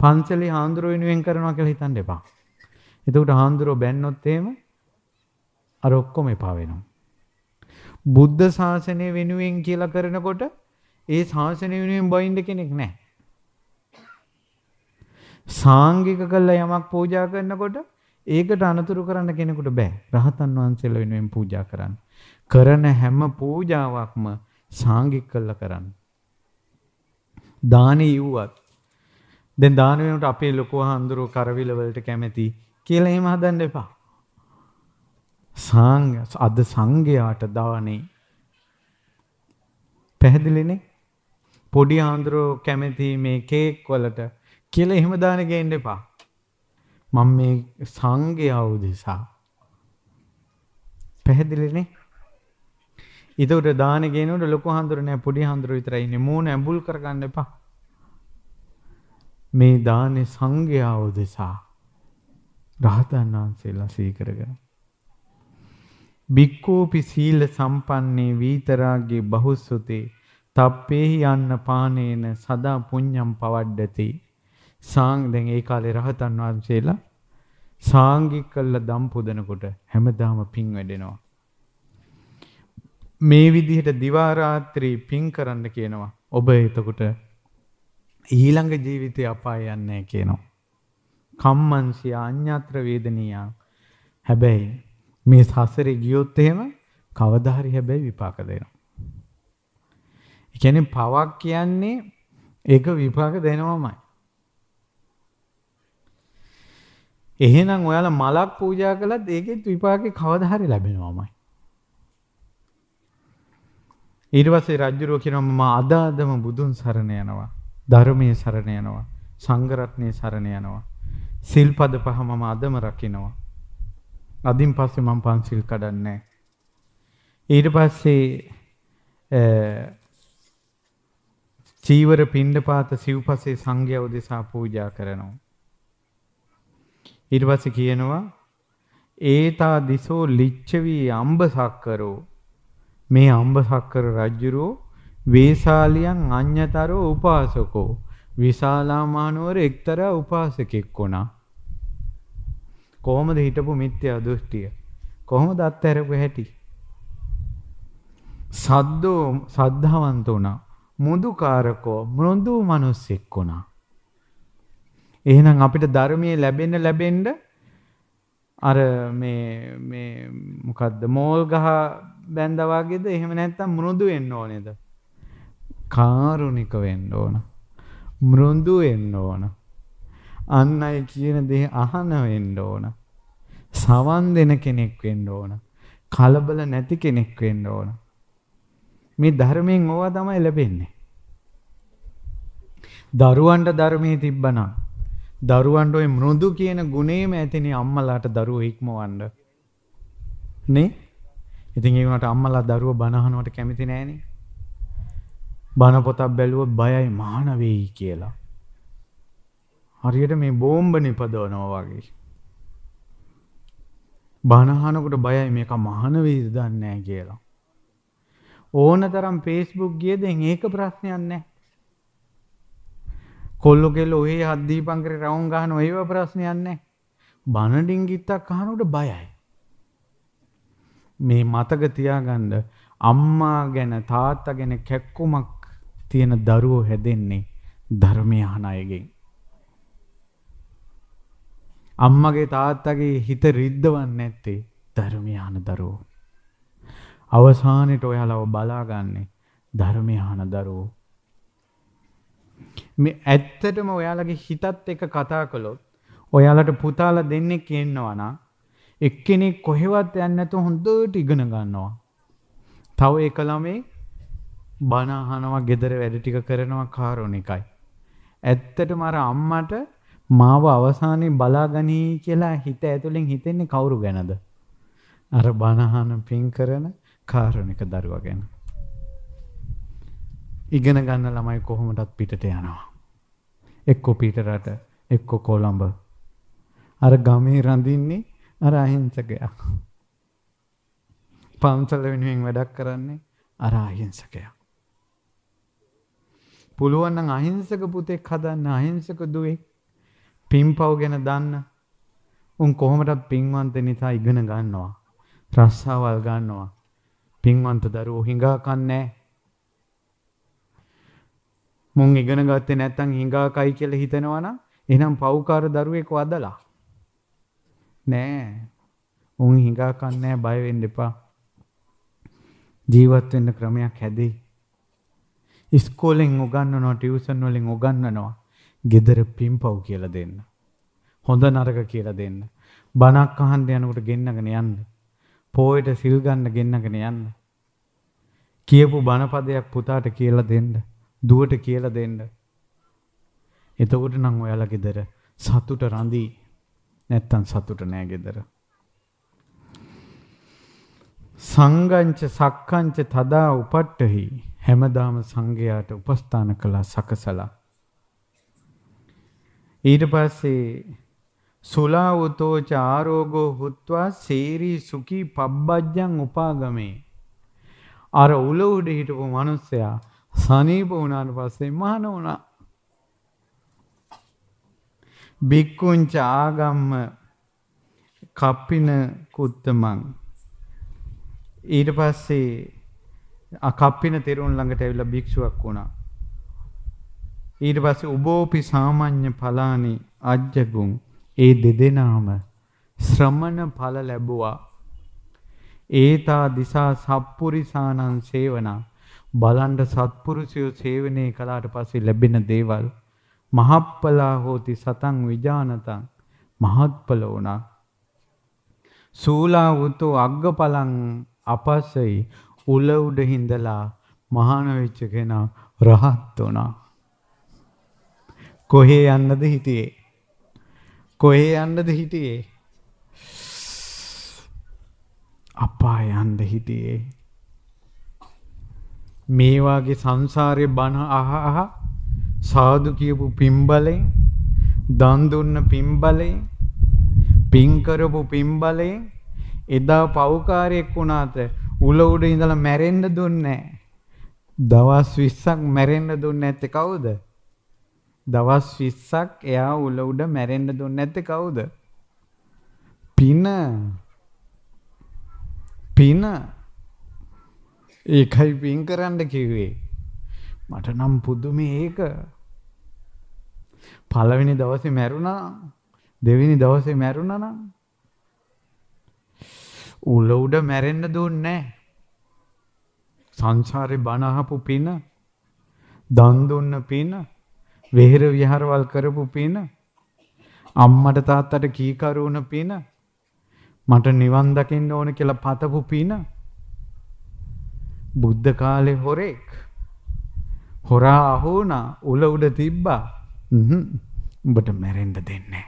පන්සලේ හාමුදුරුවෝ වෙනුවෙන් කරනවා කියලා හිතන්න එපා. එතකොට හාමුදුරුවෝ බැන්නොත් එහෙම අර ඔක්කොම එපා වෙනවා. බුද්ධ ශාසනය වෙනුවෙන් කියලා කරනකොට ඒ ශාසනය වෙනුවෙන් බයින්ද කෙනෙක් නැහැ. සාංගික කළ යමක් පූජා කරනකොට ඒකට අනතුරු කරන්න කෙනෙකුට බෑ. රහතන් වහන්සේලා වෙනුවෙන් පූජා කරන්න. කරන හැම පූජාවක්ම සාංගික කළා කරන්න. දානේ යුවත් දැන් දාන වෙනකොට අපේ ලොකෝ හඳුරු කරවිල වලට කැමැති කියලා එහෙම හදන්න එපා. සංඝ අද සංඝයාට දානේ පැහැදිලිනේ පොඩි ආන්දරෝ කැමති මේ කේක් වලට කියලා එහෙම දාන ගේන්න එපා. මම මේ සංඝයා උදෙසා පැහැදිලිනේ ඊට දාන ගේනකොට ලොකු හඳුර නෑ පොඩි හඳුර විතරයි ඉන්නේ මූණ ඇඹුල් කරගන්න එපා මේ දානේ සංඝයා උදෙසා රහතන් වහන්සේලා සීකරගෙන බික්කෝපි සීල සම්පන්නේ වීතරාගේ බහුසුතේ තප්පේහි යන්න පානේන සදා පුඤ්ඤම් පවඩ්ඩති සාං දැන් ඒ කාලේ රහතන් වහන්සේලා සාංගික කළා දම් පුදනකොට හැමදාම පිං වැඩෙනවා. මේ විදිහට දිවා රාත්‍රී පිං කරන්න කියනවා. ඔබ එතකොට ඊළඟ ජීවිතේ අපාය යන්නේ කියනවා. කම්මංසිය අඤ්ඤාත්‍ර වේදනීයා. හැබැයි මේ සසරේ ගියොත් එහෙම කවදා හරි හැබැයි විපාක දෙනවා. ඒ කියන්නේ පවක් කියන්නේ ඒක විපාක දෙනවමයි. එහෙනම් ඔයාලා මලක් පූජා කළත් ඒකෙත් විපාකේ කවදා හරි ලැබෙනවමයි. ඊට පස්සේ රජුරෝ කියනවා මම අදාදම බුදුන් සරණ යනවා. ධර්මයේ සරණ යනවා. සංඝ රත්නයේ සරණ යනවා. සිල්පද පහ මම අදම රකින්නවා. අදින් පස්සේ මම පන්සිල් කඩන්නේ ඊට පස්සේ චීවර පින්ඩපාත සිව්පසේ සංඝයා උදෙසා පූජා කරනවා. ඊට පස්සේ කියනවා ඒතා දිසෝ ලිච්ඡවි අම්බසක්කරෝ මේ අම්බසක්කර රජුරෝ වේසාලියන් අඤ්‍යතරෝ උපාසකෝ විශාලා මහනුවර එක්තරා උපාසකෙක් වුණා කොහොමද හිටපු මිත්‍යා දෘෂ්ටිය කොහොමද අත්හැරපු හැටි සද්දෝ සද්ධාවන්ත වුණා මුදුකාරකෝ මෘදු මිනිස්සෙක් වුණා එහෙනම් අපිට ධර්මයේ ලැබෙන්න ලැබෙන්න අර මේ මේ මොකද්ද මෝල් ගහ බැඳා වගේද එහෙම නැත්නම් මෘදු වෙන්න ඕනේද? කාරුණික වෙන්න ඕන. මෘදු වෙන්න ඕන. අන්න අය කියන දේ අහන වෙන්න ඕන. සවන් දෙන කෙනෙක් වෙන්න ඕන. කලබල නැති කෙනෙක් වෙන්න ඕන. මේ ධර්මයෙන් ඕවා තමයි ලැබෙන්නේ. දරුවන්ට ධර්මයේ තිබ්බනම් දරුවන්ට ඔය මෘදු කියන ගුණේම ඇතිනේ අම්මලාට දරුවෝ හික්මවන්න. නේ? ඉතින් ඒ වුණාට අම්මලා දරුවෝ බනහනවට කැමති නෑනේ. බන පොතක් බැලුවොත් බයයි මහාන වෙයි කියලා. හරියට මේ බෝම්බ නිපදවනවා වගේ. බනහනකට බයයි මේක මහාන වෙයිද දන්නේ නෑ කියලා. ඕන තරම් Facebook ගියද ඒක ප්‍රශ්නයක් නෑ. කොල්ලො කෙල්ල ඔහේ හද්දීපන් කර රවුන් ගහන ඒව ප්‍රශ්නයන්නේ බණඩින් ගිත්තක් කහනුට බයයි. මේ මතක තියාගන්ඩ අම්මා ගැන තාත්ත ගැන කැක්කුමක් තියෙන දරුවෝ හැදෙන්නේ ධර්මය හනයගෙන්. අම්මගේ තාත්තගේ හිත රිද්ධවන්න ඇත්තේ ධර්මය හන දරුවෝ. අවසානයට ඔයාලව බලාගන්නේ ධර්මය හන දරුවෝ මේ ඇත්තටම ඔයාලගේ හිතත් එක කතා කළොත් ඔයාලට පුතාල දෙන්නෙක් කියන්නවනා එක්කෙනෙ කොහෙවත් යන්නඇතු හොඳට ඉගෙන ගන්නවා. තව ඒ කළමේ බනාහනවා ගෙදර වැඩටික කරනවා කාරණ එකයි. ඇත්තට මර අම්මට මාව අවසානය බලාගනී කියලා හිත ඇතුළින් හිතෙන්නේ කවුරු ගැනද. අර බණහන පින් කරන කාරණක දරුව ගැන. ඉගෙන ගන්න ළමයි කොහොමටත් පිටට යනවා. එක්කෝ පීටරට එක්කෝ කොළඹ. අර ගමේ රඳින්නේ අර අහිංසකයා. පන්සල වෙනුවෙන් වැඩක් කරන්නේ අර අහිංසකයා. පුළුවන් නම් අහිංසක පුතෙක් හදන්න අහිංසක දුවේ පින්පව් ගැන දන්න උන් කොහොමටත් පින්වන්ත නිසා ඉගෙන ගන්නවා. රස්සාවල් ගන්නවා. පින්වන්ත දරුවෝ හිඟා කන්නේ නැහැ. මුන් ඉගෙන ගත්තේ නැත්තම් හිඟාකයි කියලා හිතනවනම් එහෙනම් පව්කාර දරුවෙක් වදලා නෑ උන් හිඟාකන් නෑ බය වෙන්න එපා ජීවත් වෙන්න ක්‍රමයක් හැදෙයි ඉස්කෝලෙන් උගන්වනවා ටියුෂන් වලින් උගන්වනවා ගෙදර පිම්පව් කියලා දෙන්න හොඳ නරක කියලා දෙන්න බණක් අහන්න යනකොට ගෙන්නගෙන යන්න පෝයට සිල් ගන්න ගෙන්නගෙන යන්න කියපු බණපදයක් පුතාට කියලා දෙන්න දුවට කියලා දෙන්න. එතකොට නම් ඔයාලා ගෙදර සතුට රඳි නැත්තම් සතුට නෑ ගෙදර. සංගංච සක්කංච තදා උපට්ඨහි හැමදාම සංඝයාට උපස්ථාන කළා සකසලා. ඊට පස්සේ සුලාවතෝච ආරෝගෝ හුත්වා සේරී සුකී පබ්බජ්ජං උපාගමේ අර උල උඩ හිටපු මිනිස්සයා සනීප වුණාට පස්සේ මහාන වුණා. භික්කුංච ආගම්ම කප්පින කුත්තමං ඊට පස්සේ අකප්පින තෙරුන් ළඟට ඇවිල්ලා භික්ෂුවක් වුණා. ඊට පස්සේ උබෝපි සාමාන්‍ය ඵලානි අජ්ජගුන් ඒ දෙදෙනාම ශ්‍රමණ ඵල ලැබුවා. ඒතා දිසා සප්පුරිසානං සේවනා බලන්ඩ සත්පුරුෂයෝ සේවනය කලාට පස්සේ ලැබෙන දේවල් මහප්පලා හෝති සතං විජානතං මහත්ඵල වුණා. සූලා වූතෝ අග්ගපලං අපසයි උල උඩ හිඳලා මහාන වෙච්ච කෙනා රහත් වුණා. කොහේ යන්නද හිටියේ? කොහේ යන්නද හිටියේ? අපා යන්න හිටියේ. මේ වාගේ සංසාරේ බණ අහ අහ සාදු කියපු පින්බලෙන් දන් දුන්න පින්බලෙන් පින් කරපු පින්බලෙන් එදා පව්කාරයෙක් වුණාට උල උඩ ඉඳලා මැරෙන්න දුන්නේ දවස් 20ක් මැරෙන්න දුන්නේ නැත්තේ කවුද? දවස් 20ක් එයා උල උඩ මැරෙන්න දුන්නේ නැත්තේ කවුද? පින පින ඒකයි පින් කරන්න කිව්වේ. මට නම් පුදුමේ ඒක. පළවෙනි දවසේ මැරුණා දෙවෙනි දවසේ මැරුණා නම් උල උඩ මැරෙන්න දුන්නේ නැහැ. සංසාරේ බණ අහපු පින, දන් දුන්න පින, වෙහෙර විහාරවල් කරපු පින, අම්මට තාත්තට කීකරු වුණ පින, මට නිවන් දකින්න ඕන කියලා පතපු පින බුද්ධ කාලේ හොරෙක් හොරා අහෝනා උල උඩ තිබ්බා උඹට මැරෙන්ඩ දෙන්නේ.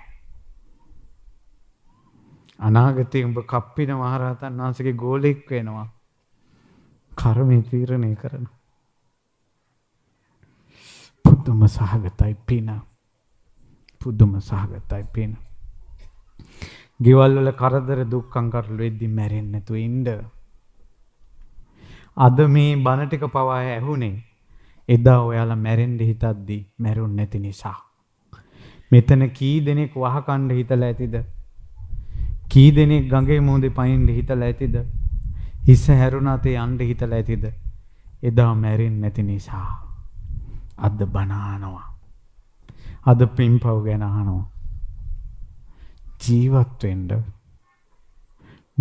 අනාගතය උඹ කප්පින මහරහතන් වහන්සගේ ගෝලෙක් වෙනවා කරමය තීරණය කරන. පුද්දුම සහගතයි පින පුද්දුම සහගතයි පින. ගෙවල්වල කරදර දුක්කං කරලු වෙද්දි මැරෙන්න්නතු ඉන්ඩ අද මේ බණ ටික පවා ඇහුනේ එදා ඔයාලා මැරෙන්න හිතද්දි මැරුන් නැති නිසා. මෙතන කී දෙනෙක් වහකණ්ඩ හිතලා ඇතිද? කී දෙනෙක් ගඟේ මොහොතේ පයින් හිතලා ඇතිද? හිස හැරුණාතේ යන්න හිතලා ඇතිද? එදා මැරෙන්න නැති නිසා. අද බනහනවා. අද පින්පව් ගැන අහනවා. ජීවත් වෙන්න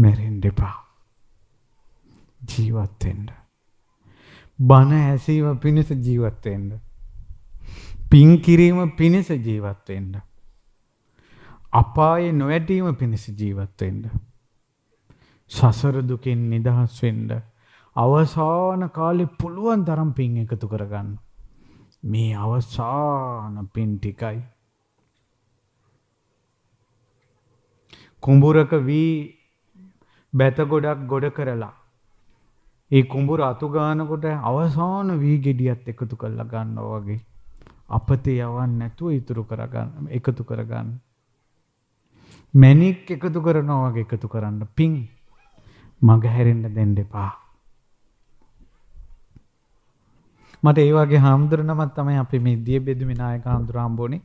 මැරෙන්න එපා. ජීවත් වෙන්න. බන ඇසීම පිණිස ජීවත් වෙන්න. පින් කිරීම පිණිස ජීවත් වෙන්න. අපායේ නොවැටීම පිණිස ජීවත් වෙන්න. සසර දුකෙන් නිදහස් වෙන්න. අවසාන කාලේ පුළුවන් තරම් පින් එකතු කරගන්න. මේ අවසාන පින් ටිකයි. කුඹුරක වී බැත ගොඩක් ගොඩ කරලා ඒ කුඹුර අතු ගානකොට අවසාන වී ගෙඩියත් එකතු කරලා ගන්නවා වගේ අපතේ යවන්න නැතුව ඉතුරු කරගන්න එකතු කරගන්න. මැණික් එකතු කරනවා වගේ එකතු කරන්න පිං මග හැරෙන්න දෙන්න එපා. මට ඒ වගේ හාමුදුරනමක් තමයි අපි මේ දිය බෙදුමේ නායක හාමුදුර හම්බුනේ.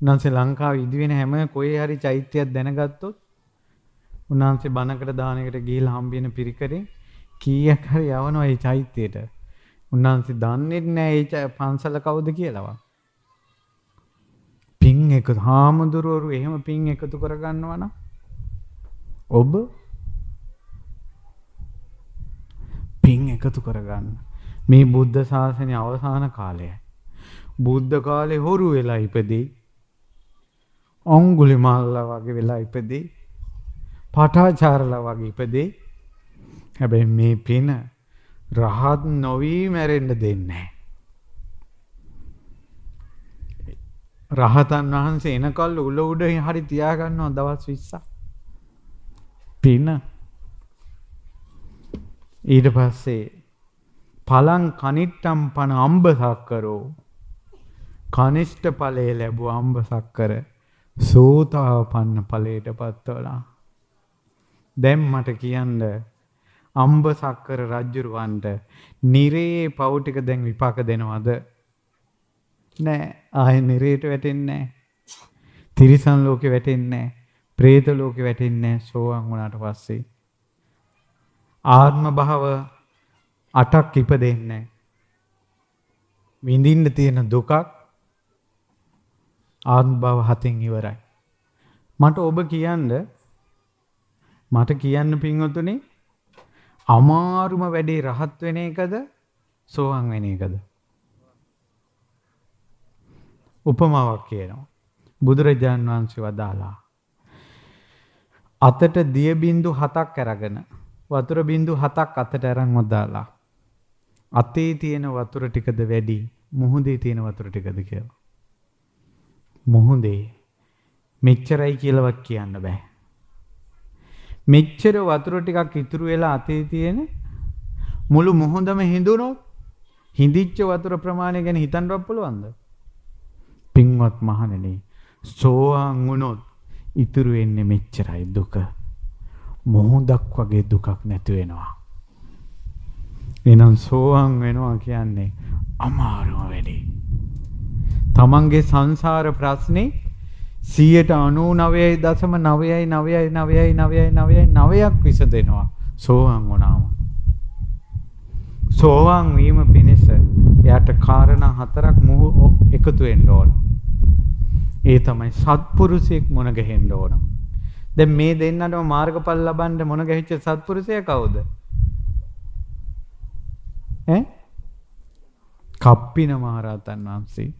උන්වහන්සේ ලංකාවේ ඉදිවෙන හැම කොහේ හරි චෛත්‍යයක් දැනගත්තොත් උන්වහන්සේ බණකට දානකට ගිහිල්ලා හම්බ වෙන පිරිකරේ කීයක් හරි යවනවා ඒ චෛත්‍යයට. උන්වහන්සේ දන්නේ නැහැ ඒ පන්සල කවුද කියලාවත්. පින් එක හාමුදුරුවරු එහෙම පින් එකතු කරගන්නවා නම් ඔබ පින් එකතු කරගන්න. මේ බුද්ධ ශාසනය අවසාන කාලයයි. බුද්ධ කාලේ හොරු වෙලා ඉපදී. අංගුලිමාල්ලා වගේ වෙලා ඉපදී. පටාචාරලා වගේ ඉපදී. හැබැයි මේ පින රහත් නොවී මැරෙන්න දෙන්නේ රහතන් වහන්සේ එනකල් උල උඩ හරි තියාගන්නවා දවස් 20ක්. පින ඊට පස්සේ පලං කනිට්ටම් පන අම්බ සක්කරෝ කනිෂ්ඨ ඵලයේ ලැබුව අම්බ සක්කර සෝතාපන්න ඵලයට පත්වලා දැන් මට කියන්න අම්බසක්කර රජ්ජුරුවන්ට නිරේ පවුටික දැන් විපාක දෙනවද නෑ ආය නිරේට වැටෙන්නේ තිරිසන් ලෝකෙ වැටෙන්නේ ප්‍රේත ලෝකෙ වැටෙන්නේ සෝවන් වුණාට පස්සේ ආත්ම භව අටක් ඉපදෙන්නේ විඳින්න තියෙන දුකක් ආත්ම භව හතෙන් ඉවරයි මට ඔබ කියන්න මට කියන්න පින්වතුනේ අමාරුම වැඩේ රහත් වෙන එකද සෝවන් වෙන එකද උපමාවක් කියනවා බුදුරජාන් වහන්සේ වදාලා අතට දිය බින්දු 7ක් අරගෙන වතුර බින්දු 7ක් අතට අරන් වදාලා අතේ තියෙන වතුර ටිකද වැඩි මුහුදේ තියෙන වතුර ටිකද කියලා මුහුදේ මෙච්චරයි කියලාවත් කියන්න බෑ මෙච්චර වතුර ටිකක් ඉතුරු වෙලා අතේ තියෙන මුළු මුහුදම හිඳුනොත් හිඳිච්ච වතුර ප්‍රමාණය ගැන හිතන්නවත් පුළුවන්ද? පින්වත් මහණෙනි, සෝවාන් වුණොත් ඉතුරු වෙන්නේ මෙච්චරයි දුක. මොහොඳක් වගේ දුකක් නැති වෙනවා. එහෙනම් සෝවාන් වෙනවා කියන්නේ අමාරුම වැඩේ. තමන්ගේ සංසාර ප්‍රශ්නේ සියයට අනූ නවයයි දසම නවයයි නවයයි නවයයි නවයයි නවයයි නවයක් විස දෙනවා සෝවාන් වනාම. සෝවාන් වීම පිණිස එයට කාරණ හතරක් මුහු එකතු වෙන්න ඕන. ඒ තමයි සත්පුරුෂයෙක් මුණ ගැහෙන්න ඕන. දැන් මේ දෙන්නටම මාර්ගඵල ලබන්න මුණ ගැහිච්ච සත්පුරුෂය කවුද? ඈ? කප්පින මහරහතන් වහන්සේ.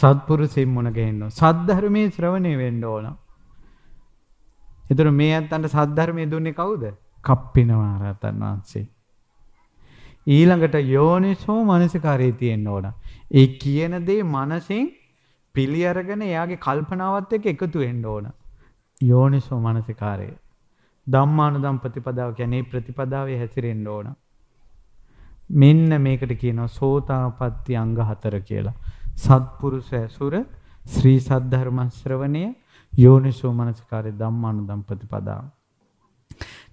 සත්පුරුසින් මුණ ගැහෙන්න ඕන. සද්ධර්මයේ ශ්‍රවණය වෙන්න ඕන. ඒතර මේ ඇත්තන්ට සද්ධර්මයේ දුන්නේ කවුද? කප්පිනවා රහතන් වහන්සේ. ඊළඟට යෝනිසෝ මනසිකාරයේ තියෙන්න ඕන. ඒ කියන දේ මනසින් පිළි අරගෙන එයාගේ කල්පනාවත් එක්ක එකතු වෙන්න ඕන. යෝනිසෝ මනසිකාරය. ධම්මානුදම් ප්‍රතිපදාව කියන්නේ ප්‍රතිපදාවේ හැසිරෙන්න ඕන. මෙන්න මේකට කියනවා සෝතාපට්ටි අංග 4 කියලා. සත්පුරුෂ ඇසුර ශ්‍රී සද්ධර්ම ශ්‍රවණය යෝනිසෝ මනසකාරේ ධම්මානුධම්පතිපදා.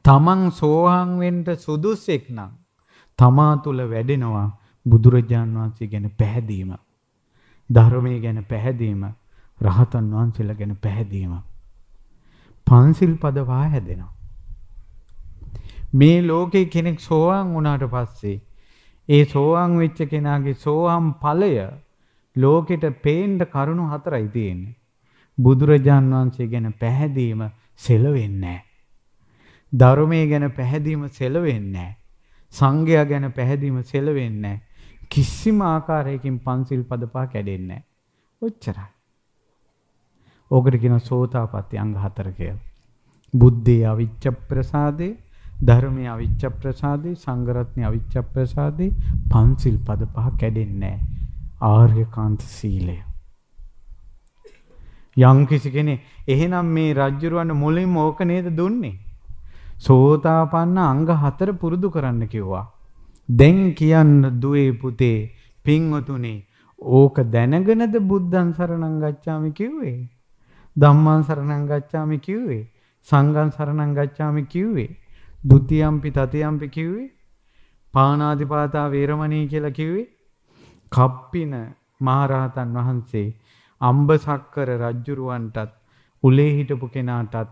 තමන් සෝහන් වෙන්න සුදුසෙක් නම් තමා තුල වැඩෙනවා බුදුරජාන් වහන්සේ ගැන පැහැදීම. ධර්මයේ ගැන පැහැදීම, රහතන් වහන්සේලා ගැන පැහැදීම. පන්සිල් පද හැදෙනවා. මේ ලෝකේ කෙනෙක් සෝවාන් වුණාට පස්සේ ඒ සෝවාන් වෙච්ච කෙනාගේ සෝවාන් ඵලය ලෝකෙට පේන්න කරුණු හතරයි තියෙන්නේ. බුදුරජාන් වහන්සේ ගැන පැහැදීම සෙලවෙන්නේ නැහැ. ධර්මයේ ගැන පැහැදීම සෙලවෙන්නේ නැහැ. සංඝයා ගැන පැහැදීම සෙලවෙන්නේ නැහැ. කිසිම ආකාරයකින් පන්සිල් පද පහ කැඩෙන්නේ නැහැ. ඔච්චරයි. ඕකට කියන සෝතාපට්ටි අංග හතර කියලා. බුද්ධේ අවිච්ඡ ප්‍රසාදේ ධර්මය අවිච්ච ප්‍රසාදී සංගරත්නය අවිච්ච ප්‍රසාදී පන්සිල් පද පහ කැඩෙන්නේ නෑ. ආර්යකාන්ත සීලය. යම් කිසි කෙනෙක් එහෙනම් මේ රජ්ජුරුවන්ට මුලින්ම ඕක නේද දුන්නේ? සෝතාපන්න අංග හතර පුරුදු කරන්න කිව්වා. දැන් කියන්න දුවේ පුතේ පින්වතුනේ ඕක දැනගෙනද බුද්ධං සරණං ගච්ඡාමි කිව්වේ? ධම්මං සරණං ගච්ඡාමි කිව්වේ? සංඝං සරණං ගච්ඡාමි කිව්වේ? ဒ ුතියම්පි තතියම්පි කිව්වේ? පාණාතිපාතා වේරමණී කියලා කිව්වේ? කප්පින මහරහතන් වහන්සේ අම්බසක්කර රජ්ජුරුවන්ටත් උලේ හිටපු කෙනාටත්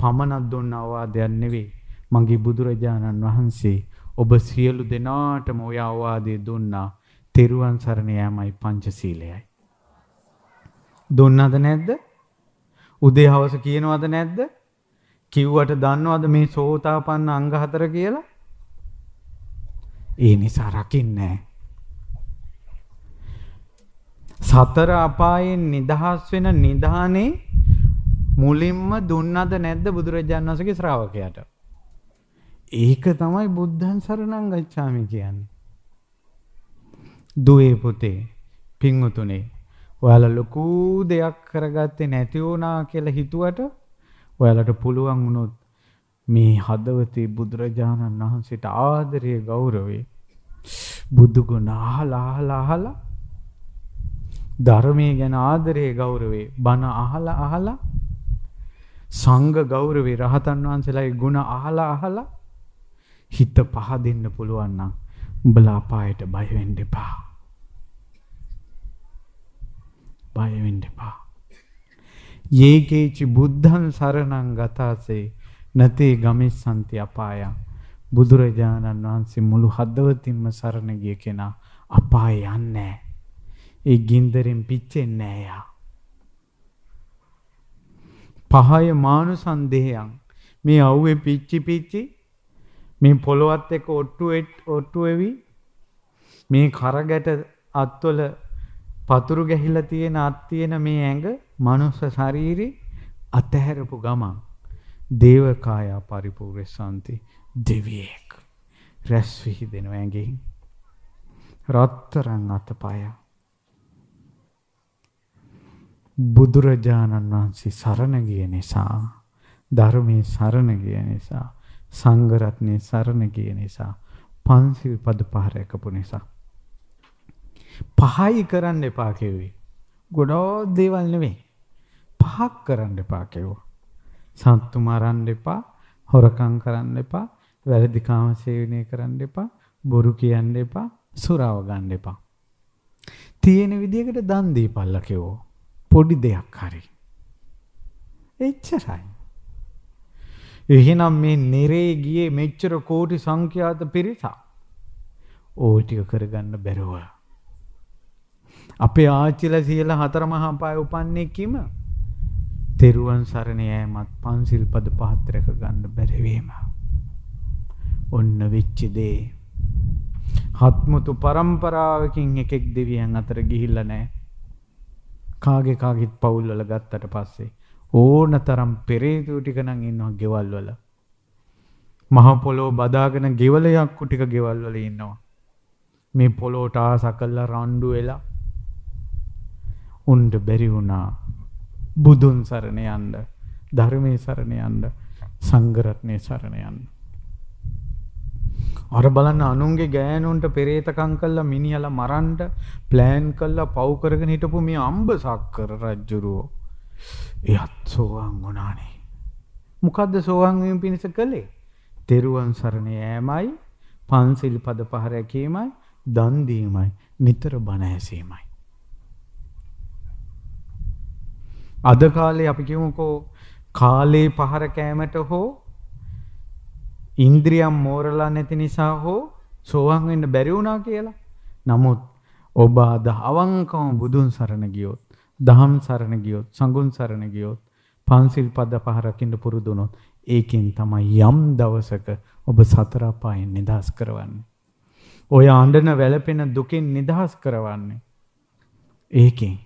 පමණක් දුන්න අවවාදයක් නෙවෙයි. මගේ බුදුරජාණන් වහන්සේ ඔබ සියලු දෙනාටම ඔය අවවාදය දුන්නා. තෙරුවන් සරණ යාමයි පංචශීලයයි. දුන්නද නැද්ද? උදේ හවස කියනවද නැද්ද? කිව්වට දන්නවද මේ සෝතාපන්න අංග හතර කියලා? ඒ නිසා රකින්නේ නැහැ. සතර අපායෙන් නිදහස් වෙන නිධානේ මුලින්ම දුන්නද නැද්ද බුදුරජාණන් වහන්සේගේ ශ්‍රාවකයාට? ඒක තමයි බුද්ධං සරණං ගච්ඡාමි කියන්නේ. දුවේ පුතේ පින්වතුනේ ඔයාලා ලොකු දෙයක් කරගත්තේ නැති වුණා කියලා හිතුවට ඔයාලට පුළුවන් වුණොත් මේ හදවතේ බුදුරජාණන් වහන්සේට ආදරය ගෞරවේ බුදු ගුණ අහලා අහලා අහලා ධර්මයේ ගැන ආදරේ ගෞරවේ බණ අහලා අහලා සංඝ ගෞරවේ රහතන් වහන්සේලාගේ ගුණ අහලා අහලා හිත පහදින්න පුළුවන් නම් උඹලා අපායට බය වෙන්න එපා. බය වෙන්න එපා. යේකේච බුද්ධං සරණං ගතාසේ නැතේ ගමිස්සන්ති අපාය. බුදුරජාණන් වහන්සේ මුළු හදවතින්ම සරණ ගිය කෙනා අපාය යන්නේ නැහැ. ඒ ගින්දරෙන් පිච්චෙන්නේ නෑ යා. පහය මානුසන්දේයන් මේ අවුවේ පිච්චි පිච්චි මේ පොළොවත් එක්ක ඔට්ටු ඔට්ටු වෙවි මේ කරගැට අත්වල පතුරු ගැහිලා තියෙන අත් තියෙන මේ ඇඟ මනුස්ස ශරීරේ අතහැරපු ගමන් දේවකායා පරිපූර්ණසන්ති දෙවියෙක් රැස් විහිදෙන ඇඟෙහි රත්තරන් අතපයා බුදුරජාණන් වහන්සේ සරණ ගිය නිසා ධර්මයේ සරණ ගිය නිසා සංඝ රත්නයේ සරණ ගිය නිසා පංචිල් පද පහ රැකපු නිසා පහයි කරන්න එපා කිව්වේ ගොඩෝ දේවල් නෙවෙයි පහක් කරන්න එපා කිව්වා සත්තු මරන්න එපා හොරකම් කරන්න එපා වැරදි කාම සේවනය කරන්න එපා බොරු කියන්න එපා සුරාව ගන්න එපා තියෙන විදිහකට දන් දීපල්ලා කිව්වා පොඩි දෙයක් හරි. එච්චරයි. එහෙනම් මේ නිරේ ගියේ මෙච්චර කෝටි සංඛ්‍යාත පිරිසක්. ඕ ටික කරගන්න බැරුව. අපේ ආච්චිලා සීලා හතර මහා පාය උපන්නේ කිම? තෙරුවන් සරණ යෑමත් පන්සිල් පද පහත් රැක ගන්න බැරි වීම. ඔන්න වෙච්ච දේ. හත්මුතු පරම්පරාවකින් එකෙක් දෙවියන් අතර ගිහිල්ලා නැහැ. කාගේ කාගෙත් පවුල් වල ගත්තට පස්සේ ඕනතරම් පෙරේතයෝ ටික නම් ඉන්නවා ගෙවල් වල. මහ පොළොව බදාගෙන ගෙවල යක්කු ටික ගෙවල් වල ඉන්නවා. මේ පොළොවට ආස කළා රණ්ඩු වෙලා උන්ට බැරි වුණා බුදුන් සරණ යන්න ධර්මයේ සරණ යන්න සංඝරත්නයේ සරණ යන්න අර බලන්න අනුන්ගේ ගෑනුන්ට පෙරේතකම් කළා මිනිහලා මරන්න ප්ලෑන් කළා පව් කරගෙන හිටපු මේ අම්බසක්කර රජුරෝ. එයත් සෝවන් වුණානේ. මොකද්ද සෝවන් වීම පිණිස කළේ? තෙරුවන් සරණ යෑමයි, පන්සිල් පද පහ රැකීමයි, දන් දීමයි, නිතර බණ ඇසීමයි. අද කාලේ අපි කියමුකෝ කාලේ පහර කෑමට හෝ ඉන්ද්‍රියම් මෝරලා නැති නිසා හෝ සෝවාන් වෙන්න බැරි වුණා කියලා. නමුත් ඔබ අද අවංකවම බුදුන් සරණ ගියොත්, දහම් සරණ ගියොත්, සංඝුන් සරණ ගියොත්, පන්සිල් පද පහ රකින්න පුරුදු වුණොත්, ඒකෙන් තමයි යම් දවසක ඔබ සතර පායෙන් නිදහස් කරවන්නේ. ඔය අඬන වැළපෙන දුකෙන් නිදහස් කරවන්නේ. ඒකෙන්